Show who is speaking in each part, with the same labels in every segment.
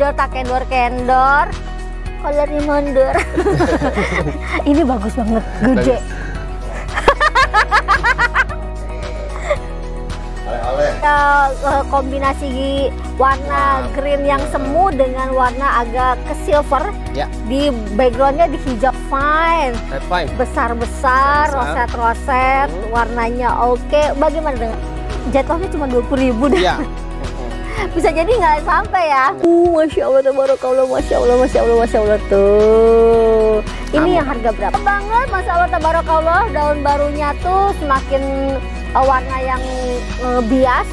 Speaker 1: kendor tak kendor kendor kolor mundur ini bagus banget gede uh, kombinasi warna wow. green yang semu dengan warna agak ke silver yeah. di backgroundnya di hijau fine, fine. besar besar roset roset hmm. Oh. warnanya oke okay. bagaimana dengan jatuhnya cuma dua puluh ribu dah. Iya. bisa jadi nggak sampai ya uh masya allah tabarakallah masya allah masya allah masya allah tuh ini Amin. yang harga berapa banget masya allah tabarakallah daun barunya tuh semakin uh, warna yang uh, bias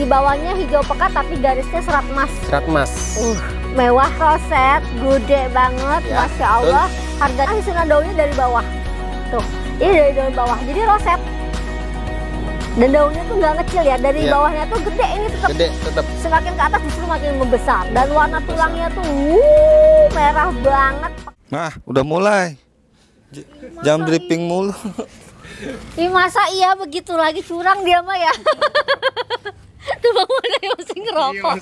Speaker 1: di bawahnya hijau pekat tapi garisnya serat emas
Speaker 2: serat emas uh,
Speaker 1: mewah roset gede banget ya, masya allah tuh. harga ah, daunnya dari bawah tuh ini dari daun bawah jadi roset dan daunnya tuh nggak kecil ya dari yeah. bawahnya tuh gede ini tetap gede tetap semakin ke atas justru makin membesar dan iya, warna tulangnya tuh wuh, merah banget
Speaker 2: nah udah mulai J masa jam dripping iya? mulu
Speaker 1: Ih masa iya begitu lagi curang dia mah ya Tuh bang ada yang masih ngerokok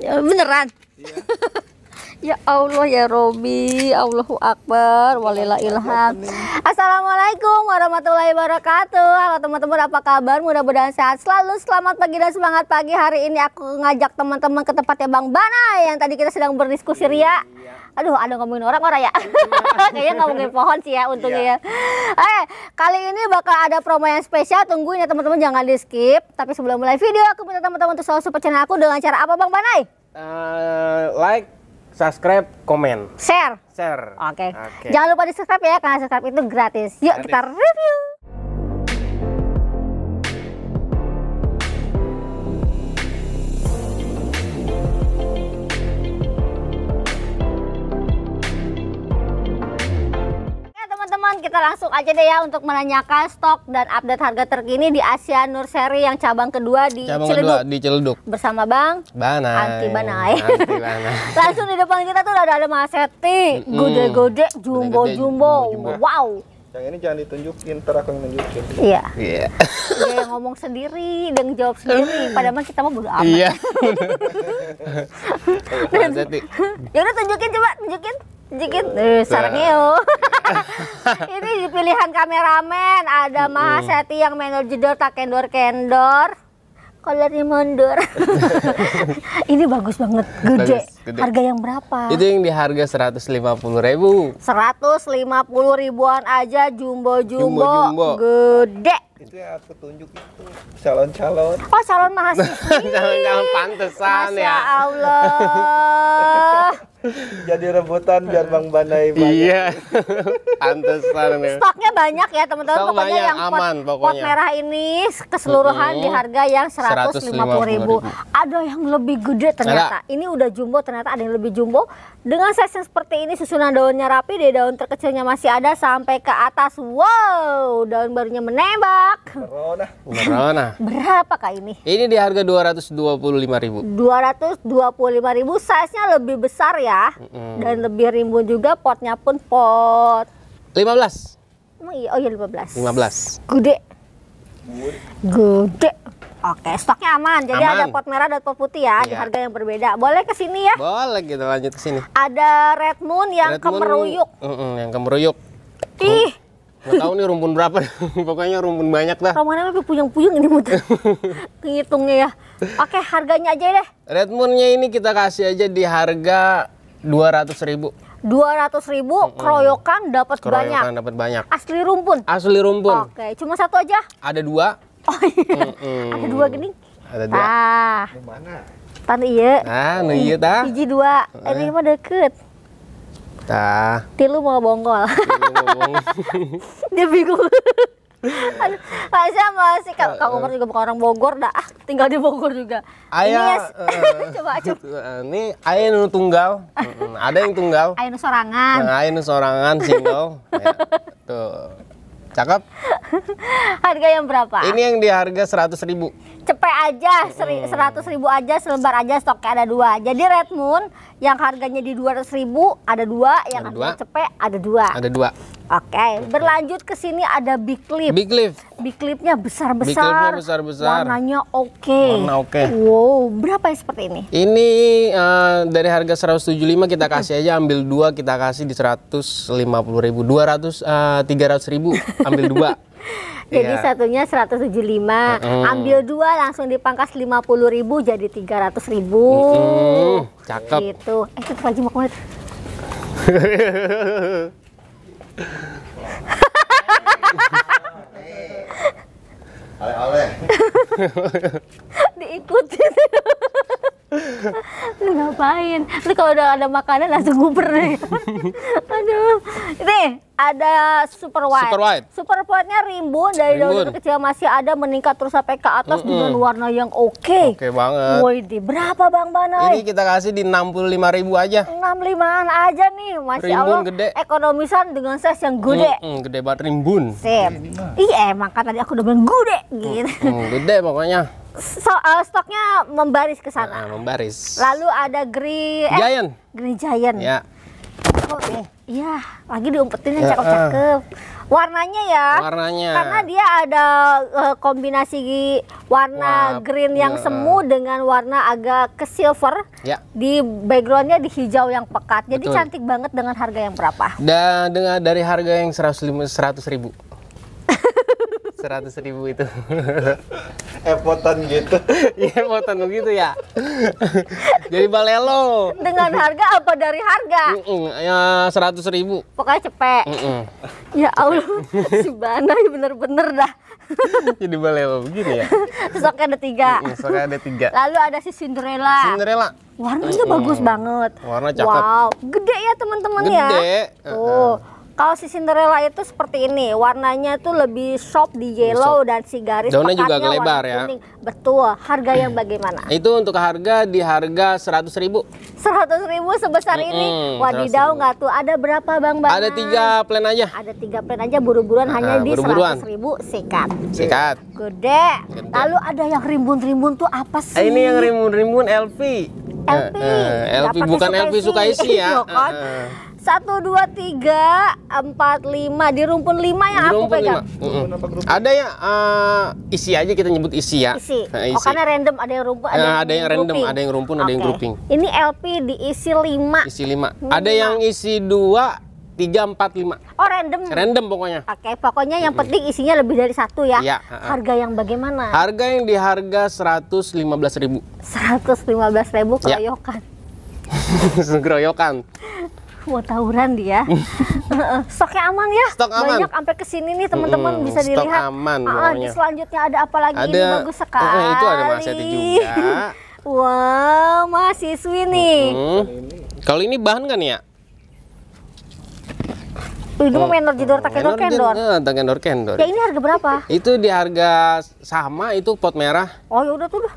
Speaker 1: iya, ya, beneran iya. Ya Allah ya Robi, Allahu Akbar, walila ilham. Assalamualaikum warahmatullahi wabarakatuh. Halo teman-teman, apa kabar? Mudah-mudahan sehat selalu. Selamat pagi dan semangat pagi. Hari ini aku ngajak teman-teman ke tempatnya Bang Bana yang tadi kita sedang berdiskusi Ria. Iya. Aduh, ada ngomongin orang orang ya. Iya. Kayaknya ngomongin pohon sih ya untungnya ya. Iya. Eh, kali ini bakal ada promo yang spesial. Tungguin ya teman-teman, jangan di skip. Tapi sebelum mulai video, aku minta teman-teman untuk selalu support channel aku dengan cara apa Bang Banai?
Speaker 2: Uh, like subscribe, komen, share. Share. Oke. Okay. Okay. Jangan
Speaker 1: lupa di subscribe ya karena subscribe itu gratis. Yuk gratis. kita review. teman-teman, kita langsung aja deh ya untuk menanyakan stok dan update harga terkini di Asia Nurseri yang cabang kedua di cabang Ciledug. Kedua di Ciledug. Bersama Bang
Speaker 2: Banai. Anti Banai.
Speaker 1: langsung di depan kita tuh udah ada Mas Seti, gede-gede, jumbo-jumbo. Wow.
Speaker 2: Yang ini jangan ditunjukin, ntar aku yang nunjukin. Iya. Iya. Yeah.
Speaker 1: Dia yang ngomong sendiri, dia yang jawab sendiri. Padahal kita mah bodo amat. Iya. ya udah tunjukin coba, tunjukin. Tunjukin. Eh, sarangnya Ini di pilihan kameramen ada Seti yang menor jedor tak kendor kendor. Kolernya mundur. ini bagus banget, gede. Harga yang berapa? Itu
Speaker 2: yang di harga puluh ribu.
Speaker 1: Seratus lima puluh ribuan aja jumbo-jumbo.
Speaker 2: Gede. Itu ya aku tunjuk itu calon-calon. Oh, calon mahasiswa. calon-calon pantesan ya. Masya ya. Allah. jadi rebutan biar Bang Banai banyak. Iya. Antesan ya. Stoknya banyak ya
Speaker 1: teman-teman. Pokoknya yang yang pot, aman, pokoknya. pot merah ini keseluruhan hmm. di harga yang 150.000. Ribu. Ada yang lebih gede ternyata. Ini udah jumbo ternyata ada yang lebih jumbo. Dengan size seperti ini susunan daunnya rapi, di daun terkecilnya masih ada sampai ke atas. Wow, daun barunya menembak. Merona.
Speaker 2: Merona.
Speaker 1: Berapa kak ini?
Speaker 2: Ini di harga 225.000.
Speaker 1: 225.000 size-nya lebih besar ya ya mm-hmm. dan lebih rimbun juga potnya pun pot 15 emang iya oh iya 15
Speaker 2: 15
Speaker 1: gede gede Oke, stoknya aman. Jadi aman. ada pot merah dan pot putih ya, iya. di harga yang berbeda. Boleh ke sini ya? Boleh
Speaker 2: gitu, lanjut ke sini.
Speaker 1: Ada red moon yang red kemeruyuk.
Speaker 2: Moon, mm -mm, yang kemeruyuk. Ih. Gak tahu nih rumpun berapa, pokoknya rumpun banyak dah. Romannya lebih puyeng-puyeng ini muter.
Speaker 1: Ngitungnya ya.
Speaker 2: Oke, harganya aja deh. Red Moon-nya ini kita kasih aja di harga dua ratus ribu dua ratus ribu mm -hmm. keroyokan
Speaker 1: dapat banyak
Speaker 2: dapat banyak asli rumpun asli rumpun
Speaker 1: oke cuma satu aja
Speaker 2: ada dua oh iya mm -hmm. ada dua gini ada dua
Speaker 1: ah mana tan iya
Speaker 2: ah nu iya ta hiji
Speaker 1: dua eh, ini mah deket ta tilu mau bongkol
Speaker 2: tilu mau bongkol
Speaker 1: dia bingung Pak masih sih Kak, Kak eh, Umar eh. juga bukan orang Bogor dah. Ah, tinggal di Bogor juga. Ayah, ini eh, coba coba
Speaker 2: Ini ayah nu tunggal. ada yang tunggal. Ayah
Speaker 1: nu sorangan. Nah,
Speaker 2: ayah nu sorangan single. ya, tuh. Cakep.
Speaker 1: harga yang berapa? Ini yang
Speaker 2: di harga seratus ribu
Speaker 1: cepet aja seratus ribu aja selebar aja stoknya ada dua jadi Red Moon yang harganya di dua ratus ribu ada dua yang ada dua. cepet ada dua ada dua Oke, berlanjut ke sini ada big clip. Big clip. Big clipnya besar besar. Big besar besar. Warnanya oke. Okay. Warna oke. Okay. Wow, berapa ya seperti ini?
Speaker 2: Ini uh, dari harga 175 kita kasih aja ambil dua kita kasih di 150 ribu, 200 uh, 300 ribu ambil dua. jadi yeah.
Speaker 1: satunya 175 uh -uh. ambil dua langsung dipangkas 50.000 ribu jadi 300 uh -uh. cakep gitu eh itu lagi mau kemana
Speaker 2: oleh Diikutin.
Speaker 1: lu ngapain? Lu kalau udah ada makanan langsung guber deh. Aduh. Nih, ada super white. Super white. Super white-nya rimbun dari rimbun. daun kecil masih ada meningkat terus sampai ke atas mm -hmm. dengan warna yang
Speaker 2: oke. Okay. Oke okay banget. Woi,
Speaker 1: di berapa Bang Banai? Ini
Speaker 2: kita kasih di 65.000 aja.
Speaker 1: 65-an aja nih, Masya rimbun gede. Ekonomisan dengan size yang gede. Mm
Speaker 2: -hmm, gede banget rimbun.
Speaker 1: Sip. Iya, emang kan tadi aku udah bilang gede gitu.
Speaker 2: Mm -hmm, gede pokoknya
Speaker 1: so, uh, stoknya membaris ke sana. Nah,
Speaker 2: membaris. Lalu
Speaker 1: ada Green eh, Giant. Green Giant. Ya. Oh. Iya, lagi diumpetin yang ah. cakep-cakep. Warnanya ya. Warnanya. Karena dia ada eh, kombinasi warna Wap, green yang ya. semu dengan warna agak ke silver. Ya. Di backgroundnya di hijau yang pekat. Jadi Betul. cantik banget dengan harga yang berapa?
Speaker 2: Dan dengan dari harga yang seratus ribu seratus ribu itu epotan gitu iya epotan begitu ya jadi balelo dengan harga
Speaker 1: apa dari harga
Speaker 2: ya seratus ribu
Speaker 1: pokoknya cepet ya allah
Speaker 2: si bana bener-bener dah jadi balelo begini ya
Speaker 1: sosoknya ada tiga Soalnya sosoknya ada tiga lalu ada si Cinderella Cinderella warnanya mm -mm. bagus banget
Speaker 2: warna cakep wow
Speaker 1: gede ya teman-teman ya gede oh uh -huh kalau si Cinderella itu seperti ini, warnanya tuh lebih soft di yellow soft. dan si garis daunnya juga lebar ya. Betul. Harga yang bagaimana?
Speaker 2: Itu untuk harga di harga seratus ribu.
Speaker 1: Seratus ribu sebesar mm -hmm, ini. Wadidaw nggak tuh? Ada berapa bang bang? Ada tiga plan aja. Ada tiga plan aja buru-buruan nah, hanya buru di seratus ribu sikat. Sikat. Gede. Gede. Lalu ada yang rimbun-rimbun tuh apa eh, sih? Ini yang
Speaker 2: rimbun-rimbun LV. LV. Elvi eh, eh, bukan LV suka isi ya. Iya kan?
Speaker 1: satu dua tiga empat lima di rumpun lima yang di aku pegang.
Speaker 2: Mm -hmm. Ada yang uh, isi aja kita nyebut isi ya. Isi. Nah, isi. Oh karena
Speaker 1: random ada yang rumpun, ada, nah, yang, ada yang random, grouping. ada yang rumpun, okay. yang grouping. Ini LP diisi lima. Isi
Speaker 2: lima. Ada yang isi dua, tiga, empat, lima.
Speaker 1: Oh random. Random pokoknya. Oke, okay, pokoknya yang mm -hmm. penting isinya lebih dari satu ya. Iya, harga yang bagaimana? Harga
Speaker 2: yang di harga seratus lima belas ribu.
Speaker 1: Seratus lima belas ribu kroyokan
Speaker 2: Ya.
Speaker 1: mau tawuran dia. Uh. Stoknya aman ya. Stok aman. Banyak sampai ke sini nih teman-teman mm, bisa dilihat. Stok aman. Ah, ah di selanjutnya ada apa lagi? Ada, ini bagus sekali. Eh, itu ada Mas Yati juga. wow, mahasiswi nih. Hmm.
Speaker 2: Kalau ini bahan kan ya? Itu mau
Speaker 1: menor jedor tak kendor kendor.
Speaker 2: kendor kendor. Ya ini harga berapa? itu di harga sama itu pot merah.
Speaker 1: Oh ya udah tuh.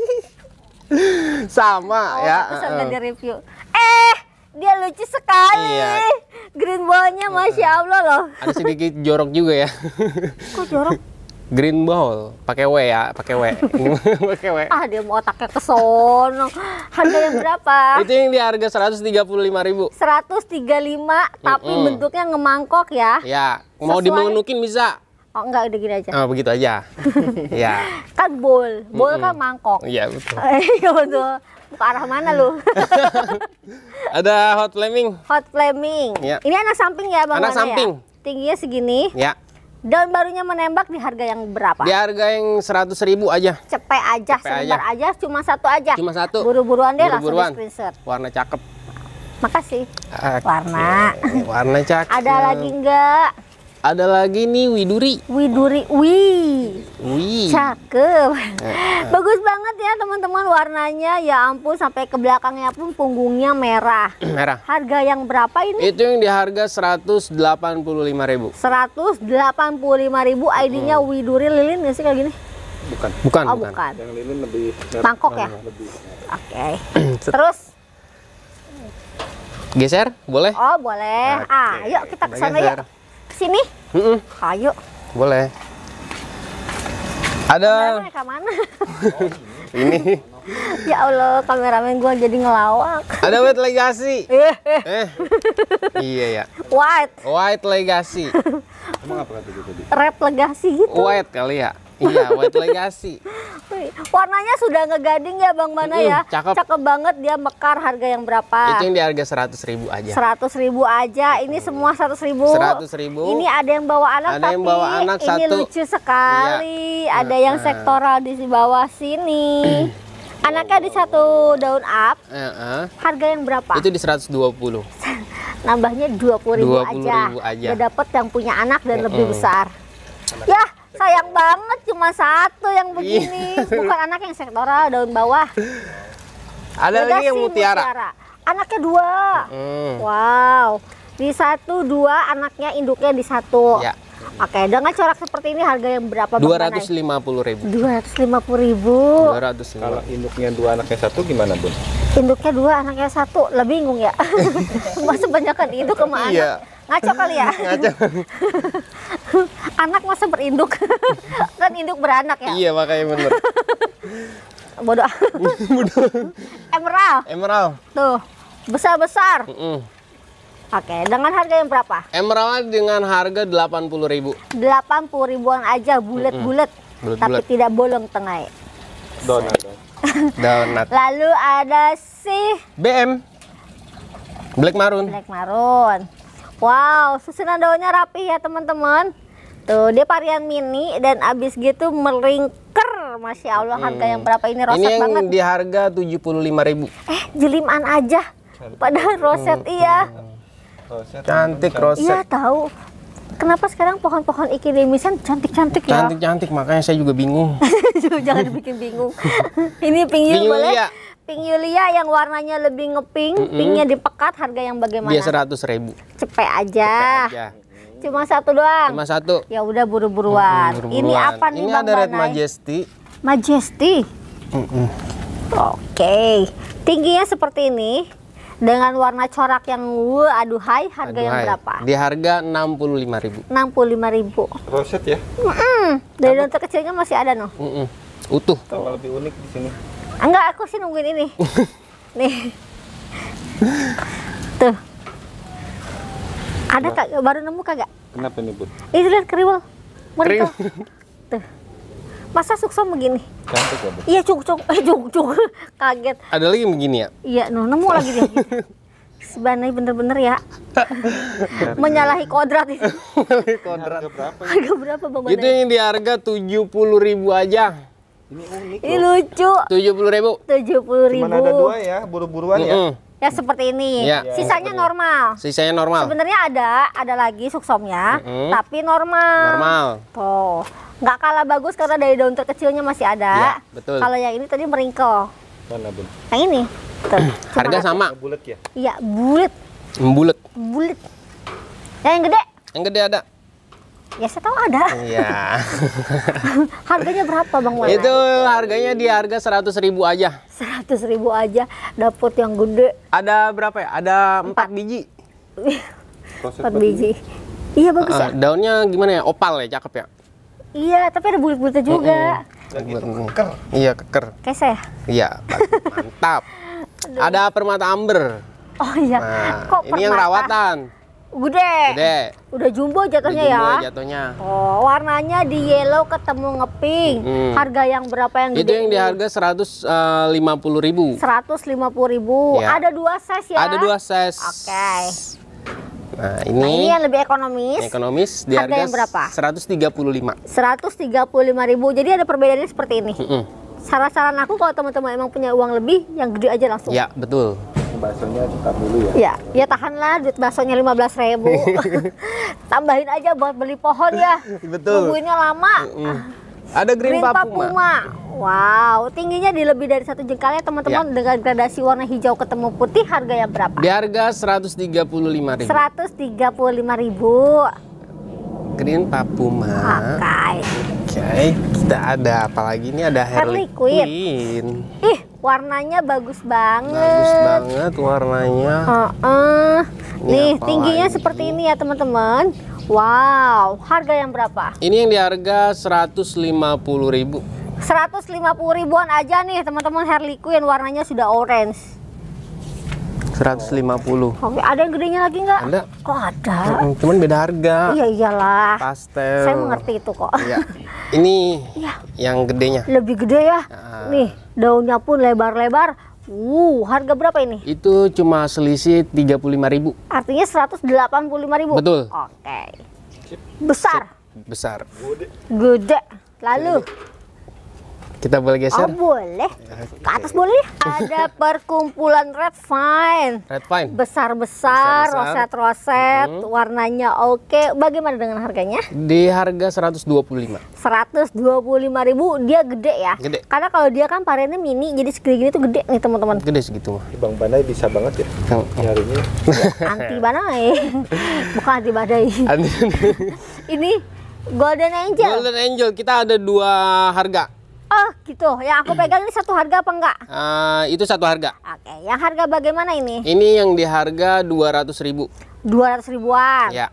Speaker 2: sama oh, ya. Terus uh.
Speaker 1: review. Eh, eh dia lucu sekali. Iya. Green ballnya masya Allah loh.
Speaker 2: Ada sedikit jorok juga ya.
Speaker 1: Kok jorok?
Speaker 2: Green ball, pakai W ya, pakai W, pakai W.
Speaker 1: Ah dia mau otaknya kesono Harga Harganya berapa? Itu yang
Speaker 2: di harga seratus tiga puluh lima ribu.
Speaker 1: seratus lima, tapi mm tapi bentuknya ngemangkok ya. Ya,
Speaker 2: mau Sesuai... dimengenukin
Speaker 1: bisa. Oh enggak udah gini aja. Oh
Speaker 2: begitu aja. ya.
Speaker 1: Kan bowl, bowl mm hmm kan mangkok. Iya betul. Iya betul ke arah mana lu?
Speaker 2: ada hot flaming.
Speaker 1: Hot flaming. Ya. Ini anak samping ya Bang Anak ya? samping. Ya? Tingginya segini. Ya. Daun barunya menembak di harga yang berapa? Di harga
Speaker 2: yang seratus ribu aja.
Speaker 1: Cepet aja, Cepet sebentar aja. aja, cuma satu aja. Cuma satu. Buru-buruan deh Buru -buruan. langsung screenshot. Warna cakep. Makasih. Oke.
Speaker 2: Ah, warna. Iya, warna cakep. Ada lagi
Speaker 1: enggak? Ada lagi nih Widuri. Widuri, wih. Wih. Cakep. Eh, eh. Bagus banget ya teman-teman warnanya. Ya ampun sampai ke belakangnya pun punggungnya merah. merah. Harga yang berapa ini? Itu
Speaker 2: yang di harga 185.000. 185.000
Speaker 1: ID-nya hmm. Widuri lilin nggak sih kayak gini?
Speaker 2: Bukan. Bukan. Oh, bukan. bukan. Yang lilin lebih merah. ya? Oke. Okay. Terus Geser, boleh? Oh,
Speaker 1: boleh. Oke. Ah, yuk kita ke sana yuk sini? Mm -mm. Ayo.
Speaker 2: Boleh. Ada. Kamera mana? ini.
Speaker 1: ya Allah, kameramen gua jadi ngelawak. Ada White Legacy. Eh. eh. Iya ya. White.
Speaker 2: White Legacy. Emang apa kata tadi?
Speaker 1: Rap Legacy gitu. White
Speaker 2: kali ya. Iya, White Legacy.
Speaker 1: Warnanya sudah ngegading ya Bang Mana mm, ya. Cakep. cakep banget dia mekar harga yang berapa? Itu yang
Speaker 2: di harga 100.000 aja.
Speaker 1: 100.000 aja. Ini mm. semua 100.000. ribu. 100 ribu. Ini ada yang bawa anak ada tapi yang bawa anak ini satu. lucu sekali. Iya. Ada yang sektoral di bawah sini. Anaknya di satu daun up.
Speaker 2: Uh
Speaker 1: Harga yang berapa? Itu di 120. Nambahnya 20.000 20 aja. 20.000 aja. Udah dapat yang punya anak dan mm -hmm. lebih besar. Ya, Yeah sayang banget cuma satu yang iya. begini bukan anak yang sektoral daun bawah
Speaker 2: ada Beda lagi yang mutiara. mutiara
Speaker 1: anaknya dua hmm. wow di satu dua anaknya induknya di satu ya. Oke, dengan corak seperti ini harga yang berapa? Dua ratus
Speaker 2: lima puluh ribu. Dua
Speaker 1: ratus lima puluh ribu. Dua
Speaker 2: ratus. Kalau induknya dua anaknya satu gimana bun?
Speaker 1: Induknya dua anaknya satu, lebih bingung ya. Masa sebanyak itu induk sama Iya. Ngaco kali ya? Ngaco. anak masa berinduk? kan induk beranak ya? Iya, makanya bener.
Speaker 2: Bodoh. Bodoh.
Speaker 1: Emerald. Emerald. Tuh, besar-besar. Mm -mm. Oke, dengan harga yang berapa?
Speaker 2: Emerald dengan harga delapan puluh ribu.
Speaker 1: Delapan puluh ribuan aja, bulat-bulat. Mm -hmm. Tapi bulet. tidak bolong tengah.
Speaker 2: Donat. Donat.
Speaker 1: Lalu ada si
Speaker 2: BM. Black Maroon. Black
Speaker 1: Maroon. Wow, susunan daunnya rapi ya teman-teman. Tuh, dia varian mini dan abis gitu meringker Masya Allah, hmm. harga yang berapa ini roset ini yang banget. di
Speaker 2: harga ribu. Eh,
Speaker 1: jeliman aja. Padahal roset, hmm. iya.
Speaker 2: Roset, Cantik roset. Iya,
Speaker 1: tahu. Kenapa sekarang pohon-pohon ikidemisan cantik-cantik ya?
Speaker 2: Cantik-cantik, makanya saya juga bingung.
Speaker 1: Jangan bikin bingung. ini pinggir boleh? Iya pink Yulia yang warnanya lebih ngepink, mm -hmm. pinknya dipekat, harga yang bagaimana? Dia seratus ribu. Cepet aja. Cepet aja. Cuma satu doang. Cuma satu. Ya udah buru-buruan. Mm, -hmm, buru ini apa nih ini Bang ada Red Majesty. Majesty.
Speaker 2: Mm -hmm. Oke.
Speaker 1: Okay. Tingginya seperti ini dengan warna corak yang wuh, aduhai harga aduh yang berapa?
Speaker 2: Di harga 65.000.
Speaker 1: 65.000. Roset ya? Mm -mm. Dari Apa? kecilnya masih ada noh.
Speaker 2: Mm -mm. Utuh. Tahu lebih unik di sini.
Speaker 1: Enggak, aku sih nungguin ini. Nih. Tuh. Ada kak, baru nemu kagak? Kenapa nih, Bud? Ini lihat kriwel.
Speaker 2: Kriwel. Tuh.
Speaker 1: Masa sukses begini? Cantik ya, Bud? Iya, cuk cuk eh cuk cuk. Kaget.
Speaker 2: Ada lagi yang begini ya?
Speaker 1: Iya, no, nemu lagi dia. Sebenarnya bener-bener ya
Speaker 2: menyalahi kodrat itu. menyalahi kodrat. Harga berapa?
Speaker 1: Ya? Harga berapa, Bang? Itu yang di
Speaker 2: harga ribu aja. Ini unik. Ini lucu. Tujuh puluh ribu. Tujuh puluh ribu. Cuman ada dua ya, buru-buruan mm -hmm.
Speaker 1: ya. Ya seperti ini. Ya. Sisanya iya, normal. Sisanya normal. Sebenarnya ada, ada lagi suksomnya, mm -hmm. tapi normal. Normal. Tuh, nggak kalah bagus karena dari daun terkecilnya masih ada. Ya, betul. Kalau yang ini tadi meringkel. Mana bun? Yang ini.
Speaker 2: Tuh. Harga hati. sama. Bulat ya?
Speaker 1: Iya, bulat.
Speaker 2: Bulat. Bulat. yang gede. Yang gede ada. Ya saya tahu ada. Iya. harganya berapa Bang Wan? Itu harganya di harga seratus ribu aja. Seratus ribu aja, dapur yang gede. Ada berapa ya? Ada empat biji. Empat biji. Iya bagus uh, Daunnya gimana ya? Opal ya, cakep ya?
Speaker 1: Iya, tapi ada bulit-bulitnya juga.
Speaker 2: Mm -hmm. keker. Iya, keker. Kese saya. Iya, mantap. Ada permata amber. Oh iya. Nah, Kok ini permata? yang rawatan.
Speaker 1: Gede. Gede. Udah jumbo jatuhnya Udah jumbo ya. jatuhnya. Oh, warnanya di yellow ketemu ngeping. Hmm. Harga yang berapa yang gede? Itu yang di harga
Speaker 2: 150.000.
Speaker 1: 150.000. Ya. Ada dua size ya? Ada dua size. Oke. Okay.
Speaker 2: Nah, ini, nah, ini yang
Speaker 1: lebih ekonomis.
Speaker 2: ekonomis di harga, harga yang berapa?
Speaker 1: 135. 135.000. Jadi ada perbedaannya seperti ini. Mm -mm. Saran-saran aku kalau teman-teman emang punya uang lebih, yang gede aja langsung. Ya,
Speaker 2: betul baksonya tetap dulu ya? Iya,
Speaker 1: ya tahanlah duit baksonya belas ribu. Tambahin aja buat beli pohon ya. Betul. Tungguinnya lama. Mm
Speaker 2: Ada green, green papuma. papuma.
Speaker 1: Wow, tingginya di lebih dari satu jengkalnya teman-teman ya. dengan gradasi warna hijau ketemu putih harganya berapa? Di
Speaker 2: harga lima ribu.
Speaker 1: Seratus tiga puluh lima ribu.
Speaker 2: Green papuma.
Speaker 1: Oke. Okay.
Speaker 2: Oke, okay. kita ada apa lagi? Ini ada Harley, Harley Quinn.
Speaker 1: Ih, warnanya bagus banget bagus banget
Speaker 2: warnanya uh
Speaker 1: -uh. nih tingginya lagi? seperti ini ya teman-teman wow harga yang berapa ini yang
Speaker 2: di harga 150.000 puluh
Speaker 1: ribuan aja nih teman-teman Harley Quinn warnanya sudah orange
Speaker 2: 150.
Speaker 1: Oke, ada yang gedenya lagi nggak? Ada. Kok ada?
Speaker 2: Mm cuman beda harga. Iya
Speaker 1: iyalah.
Speaker 2: Pastel. Saya mengerti itu kok. Iya. Ini iya. yang gedenya.
Speaker 1: Lebih gede ya. Nah. Nih,
Speaker 2: daunnya pun lebar-lebar. Wuh, harga berapa ini? Itu cuma selisih 35.000. Artinya
Speaker 1: 185.000. Betul. Oke. Besar. Besar. Gede. Lalu Gede
Speaker 2: kita boleh geser? Oh,
Speaker 1: boleh.
Speaker 2: Ke atas boleh ya? Ada
Speaker 1: perkumpulan red vine. Red vine. Besar-besar, roset-roset, hmm. warnanya oke. Bagaimana dengan harganya?
Speaker 2: Di harga 125. 125
Speaker 1: ribu, dia gede ya? Gede. Karena kalau dia kan variannya mini, jadi segini-gini tuh gede nih teman-teman.
Speaker 2: Gede segitu. Bang Banai bisa banget ya? Kang. Nyarinya.
Speaker 1: anti Banai. Bukan
Speaker 2: anti Bandai. Ini Golden Angel. Golden Angel kita ada dua harga. Oh gitu. Yang aku pegang ini
Speaker 1: satu harga apa enggak?
Speaker 2: Uh, itu satu harga.
Speaker 1: Oke. Yang harga bagaimana ini? Ini
Speaker 2: yang di harga dua ratus ribu.
Speaker 1: Dua ratus ribuan. Ya.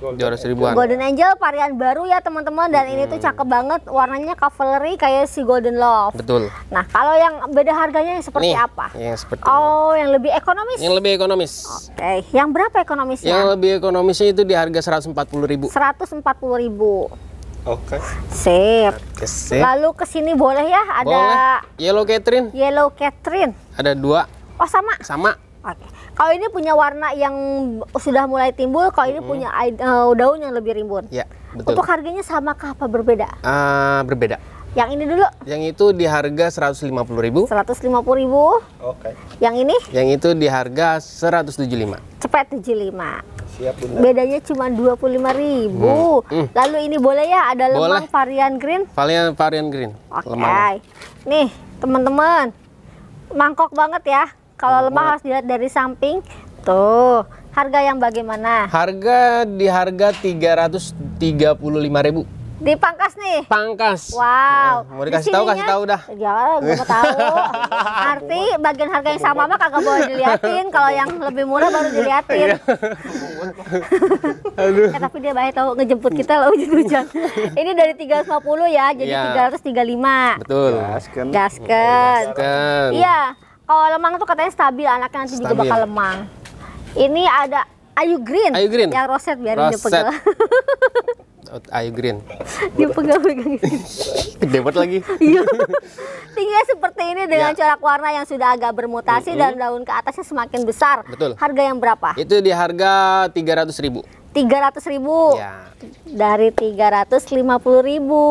Speaker 2: Dua ratus ribuan. Golden
Speaker 1: Angel varian baru ya teman-teman dan hmm. ini tuh hmm. cakep banget warnanya cavalry kayak si Golden Love. Betul. Nah kalau yang beda harganya yang seperti Nih, apa? Yang seperti. Oh yang lebih ekonomis. Yang lebih ekonomis. Oke. Okay. Yang berapa ekonomisnya? Yang
Speaker 2: lebih ekonomisnya itu di harga seratus empat puluh ribu. Seratus empat puluh ribu. Oke. Okay. Sip. Sip. Lalu
Speaker 1: ke sini boleh ya? Ada boleh.
Speaker 2: Yellow Catherine. Yellow Catherine. Ada dua. Oh, sama. Sama.
Speaker 1: Oke. Kalau ini punya warna yang sudah mulai timbul, kalau ini hmm. punya uh, daun yang lebih rimbun.
Speaker 2: Ya, betul. Untuk
Speaker 1: harganya sama kah? apa berbeda?
Speaker 2: Uh, berbeda. Yang ini dulu. Yang itu di harga puluh ribu. puluh ribu. Oke. Yang ini? Yang itu di harga 175.
Speaker 1: Cepet 75.
Speaker 2: Siap bunda. Bedanya
Speaker 1: cuma dua puluh Hmm. Hmm. Lalu ini boleh ya ada lemang boleh. varian green?
Speaker 2: Varian varian green. Oke. Okay.
Speaker 1: Nih teman-teman, mangkok banget ya. Kalau lemah harus dilihat dari samping. Tuh.
Speaker 2: Harga yang bagaimana? Harga di harga lima ribu.
Speaker 1: Dipangkas nih. Pangkas. Wow. Nah, mau dikasih tahu kasih tahu dah. Ya, gue mau tahu. Arti bagian harga yang sama mah kagak boleh diliatin, kalau yang lebih murah baru diliatin.
Speaker 2: Iya. Aduh. Eh, tapi
Speaker 1: dia baik tahu ngejemput kita loh hujan-hujan. Ini dari 350 ya, jadi ya. 335.
Speaker 2: Betul. Gasken. Gasken. Iya.
Speaker 1: Kalau lemang tuh katanya stabil anaknya nanti stabil. juga bakal lemang. Ini ada Ayu Green. Ayu Green. Yang roset biarin dia pegel. ayu green dia pegang-pegang
Speaker 2: gede banget lagi iya
Speaker 1: tingginya seperti ini dengan ya. corak warna yang sudah agak bermutasi mm -hmm. dan daun ke atasnya semakin besar betul harga yang berapa itu
Speaker 2: di harga tiga ratus ribu
Speaker 1: tiga ratus ribu ya. dari tiga ratus lima puluh ribu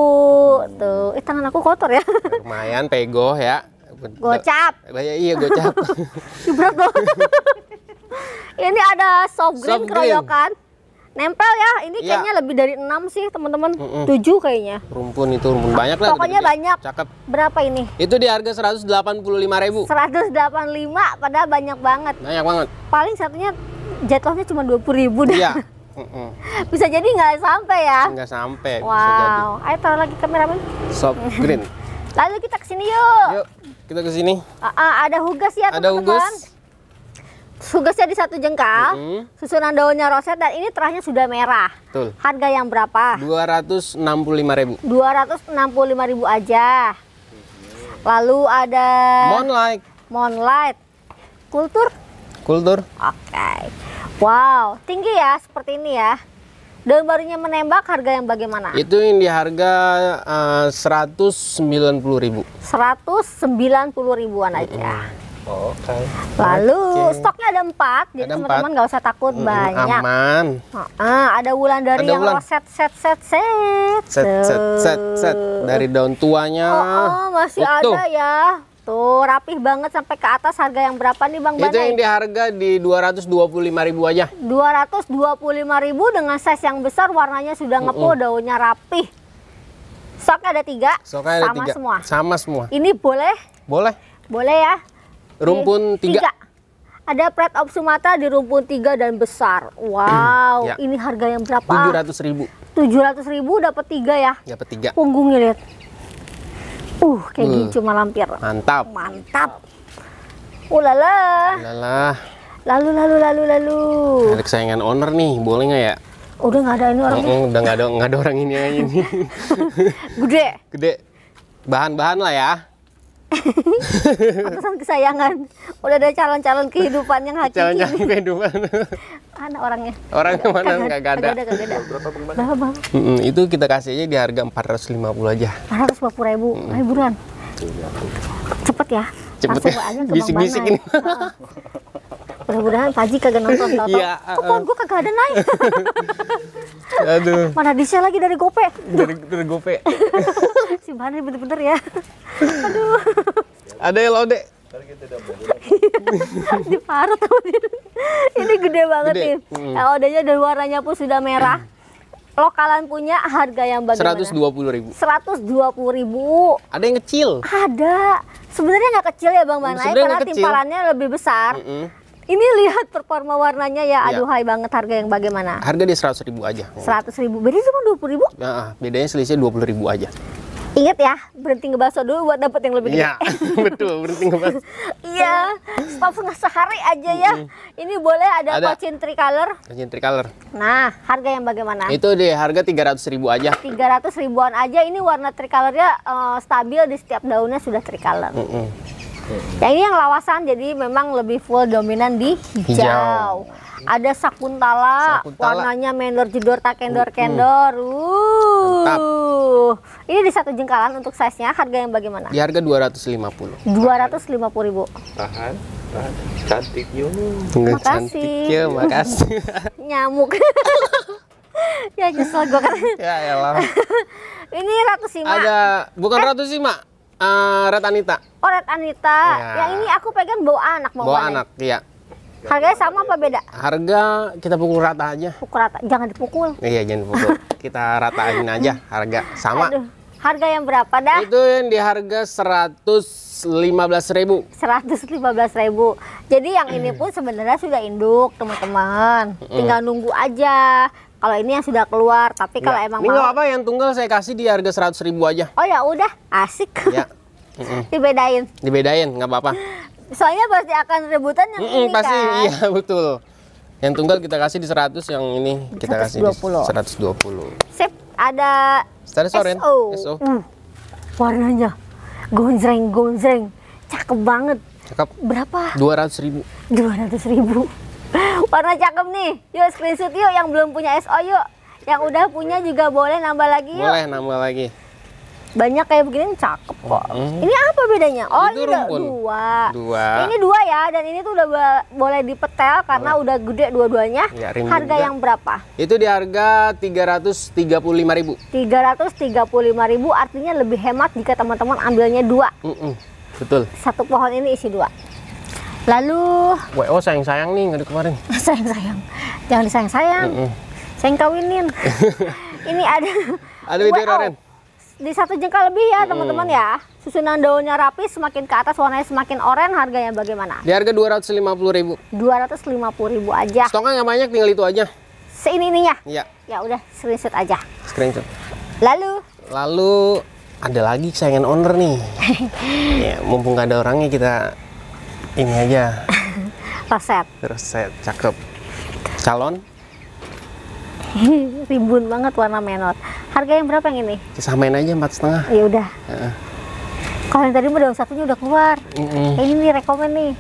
Speaker 1: hmm. tuh eh tangan aku kotor ya
Speaker 2: lumayan pego ya
Speaker 1: gocap
Speaker 2: Banyak iya gocap berat dong
Speaker 1: ini ada soft green soft keroyokan nempel ya. Ini ya. kayaknya lebih dari enam sih, teman-teman.
Speaker 2: tujuh -mm. kayaknya. Rumpun itu rumpun banyak lah. Pokoknya banyak. Cakep. Berapa ini? Itu di harga seratus Seratus delapan puluh lima ribu. 185.000. lima, padahal banyak banget. Banyak banget. Paling satunya
Speaker 1: jatuhnya cuma 20.000 dah. Iya. Mm -mm. Bisa jadi nggak sampai ya? Nggak
Speaker 2: sampai. Wow.
Speaker 1: Bisa jadi. Ayo taruh lagi kameramen.
Speaker 2: Sob green.
Speaker 1: Lalu kita kesini yuk. Yuk,
Speaker 2: kita kesini. sini.
Speaker 1: -a, ah, ah, ada hugas ya, teman-teman. Ada hugas Sugesnya di satu jengkal, mm -hmm. susunan daunnya roset dan ini terahnya sudah merah. Betul. Harga yang berapa?
Speaker 2: Dua Dua ratus ratus enam enam puluh puluh lima
Speaker 1: ribu. lima ribu aja. Lalu ada Moonlight. Moonlight. Kultur?
Speaker 2: Kultur. Oke. Okay. Wow,
Speaker 1: tinggi ya seperti ini ya. Daun barunya menembak harga yang bagaimana?
Speaker 2: Itu yang di harga eh, Seratus sembilan puluh
Speaker 1: ribuan aja. Mm -hmm.
Speaker 2: Oke. okay. Lalu okay.
Speaker 1: stoknya ada empat, jadi teman-teman nggak usah takut hmm, banyak. Aman. Uh, ada wulan dari ada yang wulan. roset set set set.
Speaker 2: Set set, set set set dari daun tuanya. Oh, oh masih Utuh. ada
Speaker 1: ya. Tuh rapih banget sampai ke atas harga yang berapa nih Bang Banai? Itu yang di
Speaker 2: harga di ribu
Speaker 1: aja. ribu dengan size yang besar, warnanya sudah ngepo mm -mm. daunnya rapih. Stok ada tiga, Soknya ada sama tiga. semua. Sama semua. Ini boleh? Boleh. Boleh ya.
Speaker 2: Rumpun eh, tiga. tiga.
Speaker 1: Ada Pride of Sumatera di rumpun tiga dan besar. Wow, ya. ini harga yang berapa? Tujuh ratus ribu. Tujuh ratus ribu dapat tiga ya? Dapat tiga. Punggungnya lihat. Uh, kayak uh, hmm. gini gitu cuma lampir. Mantap. Mantap. Ulala. Oh, Ulala. Lalu lalu lalu lalu.
Speaker 2: Ada kesayangan owner nih, boleh nggak ya?
Speaker 1: Oh, udah nggak ada ini Mm -mm,
Speaker 2: udah nggak ada ada orang ini ini.
Speaker 1: Gede.
Speaker 2: Gede. Bahan-bahan lah ya.
Speaker 1: Pantesan kesayangan. Udah ada calon-calon kehidupan yang hakiki.
Speaker 2: Calon-calon kehidupan. Mana orangnya? Orangnya gak, mana enggak ada. ada, ada. Berapa pengembang? Berapa, mm itu kita kasih aja di harga 450 aja.
Speaker 1: 450 ribu. Mm. Ayo buruan. Cepet ya. Cepet Langsung ya. Bisik-bisik ini mudah-mudahan Faji kagak nonton tau ya, eh, eh. kupon uh, gue kagak ada naik
Speaker 2: aduh
Speaker 1: mana di lagi dari gope
Speaker 2: dari, dari gope
Speaker 1: si Bani bener-bener ya aduh
Speaker 2: ada ya lode di
Speaker 1: parut ini gede banget gede. nih hmm. LOD-nya dan warnanya pun sudah merah lokalan punya harga yang bagaimana? puluh ribu Seratus dua puluh ribu
Speaker 2: ada yang kecil
Speaker 1: ada sebenarnya nggak kecil ya bang Manai karena timpalannya lebih besar mm -hmm. Ini lihat performa warnanya ya, aduhai ya. banget harga yang bagaimana? Harga
Speaker 2: di seratus ribu aja. Seratus
Speaker 1: ribu, Beda cuma dua puluh ribu?
Speaker 2: Ya, bedanya selisih dua puluh ribu aja.
Speaker 1: Ingat ya, berhenti ngebaso dulu buat dapet yang lebih gede. Iya,
Speaker 2: betul, berhenti ngebaso.
Speaker 1: Iya, stop setengah sehari aja ya. Ini boleh ada, ada. kocin tricolor.
Speaker 2: Kocin tricolor.
Speaker 1: Nah, harga yang bagaimana? Itu
Speaker 2: deh, harga 300 ribu aja.
Speaker 1: 300 ribuan aja, ini warna tricolornya uh, eh, stabil di setiap daunnya sudah tricolor. Mm -mm. Yang ini yang lawasan jadi memang lebih full dominan di hijau. Ada sakuntala, sakuntala. warnanya mendor jedor tak kendor uh, uh. kendor. Uh. Ini di satu jengkalan untuk size-nya harga yang bagaimana? Di harga
Speaker 2: dua dua ratus ratus lima puluh lima puluh ribu. Tahan. tahan. Cantik yuk. Makasih. Cantik yuk, makasih.
Speaker 1: Nyamuk. ya nyesel gue kan. ya elah. ini ratus lima Ada
Speaker 2: bukan eh. lima Uh, eh, Red Anita. Oh, Red
Speaker 1: Anita. Ya. Yang ini aku pegang bawa anak mau Bawa anak, iya. Harganya sama apa beda?
Speaker 2: Harga kita pukul rata aja. Pukul rata, jangan dipukul. Iya, jangan dipukul. kita ratain aja harga sama. Aduh, harga yang berapa dah? Itu yang di harga seratus Seratus lima lima belas
Speaker 1: ribu. belas ribu. Jadi yang ini pun sebenarnya sudah induk, teman-teman. Tinggal nunggu aja kalau ini yang sudah keluar, tapi kalau emang ini mau apa yang
Speaker 2: tunggal saya kasih di harga seratus ribu aja. Oh ya udah, asik. Ya. Dibedain. Dibedain, nggak apa-apa. Soalnya pasti akan rebutan yang mm ini pasti, kan. Iya betul. Yang tunggal kita kasih di seratus, yang ini kita 120. kasih di puluh.
Speaker 1: Sip, ada Status SO. Orange. SO. Mm. Warnanya gonjreng-gonjreng. Cakep banget. Cakep. Berapa?
Speaker 2: Dua ratus ribu.
Speaker 1: Dua ratus ribu warna cakep nih yuk screenshot yuk yang belum punya SO yuk yang udah punya juga boleh nambah lagi yuk
Speaker 2: boleh nambah lagi
Speaker 1: banyak kayak begini cakep
Speaker 2: kok. Mm. Ini
Speaker 1: apa bedanya? Oh, itu ini rumpun. dua.
Speaker 2: Dua. Ini
Speaker 1: dua ya dan ini tuh udah boleh dipetel karena boleh. udah gede dua-duanya. Ya, harga juga. yang berapa?
Speaker 2: Itu di harga 335.000.
Speaker 1: 335.000 artinya lebih hemat jika teman-teman ambilnya dua.
Speaker 2: Mm -mm. Betul.
Speaker 1: Satu pohon ini isi dua lalu
Speaker 2: WO sayang-sayang nih nggak kemarin
Speaker 1: sayang-sayang jangan disayang-sayang mm -mm. sayang kawinin ini ada ada video Raren di satu jengkal lebih ya teman-teman mm. ya susunan daunnya rapi semakin ke atas warnanya semakin oranye harganya bagaimana di
Speaker 2: harga 250 ribu 250 ribu aja stoknya nggak banyak tinggal itu aja seini-ininya ya
Speaker 1: ya udah screenshot aja screenshot lalu
Speaker 2: lalu ada lagi kesayangan owner nih ya, mumpung gak ada orangnya kita ini aja resep resep cakep calon
Speaker 1: ribun banget warna menor. harga yang berapa yang ini
Speaker 2: samain aja empat setengah ya udah uh.
Speaker 1: kalau yang tadi mau daun satunya udah keluar mm -mm. ini nih rekomen nih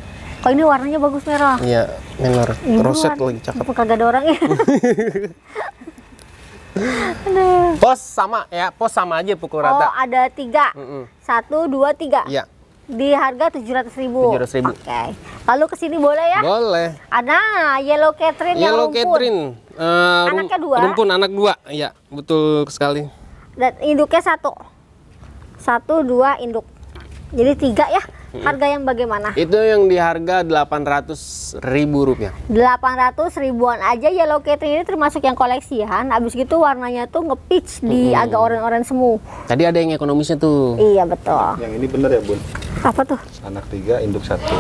Speaker 1: kalau ini warnanya bagus merah
Speaker 2: iya menor. roset lagi cakep
Speaker 1: kagak ada orang ya Aduh. Pos
Speaker 2: sama ya, pos sama aja pukul rata. Oh,
Speaker 1: ada tiga. Mm -mm. Satu, dua, tiga. Iya di harga tujuh ratus ribu. Tujuh ribu. Oke. Okay. Lalu kesini boleh ya? Boleh. Ada Yellow Catherine Yellow yang rumpun. Catherine.
Speaker 2: Uh, Anaknya dua. Rumpun anak dua, ya betul sekali.
Speaker 1: Dan induknya satu, satu dua induk. Jadi tiga ya? Hmm. Harga yang bagaimana? Itu
Speaker 2: yang di harga rp ribu rupiah.
Speaker 1: ratus ribuan aja yellow ya, catering ini termasuk yang koleksian. Abis gitu warnanya tuh nge-peach di hmm. agak oranye-oranye semu.
Speaker 2: Tadi ada yang ekonomisnya tuh. Iya betul. Yang ini bener ya bun? Apa tuh? Anak tiga, induk satu.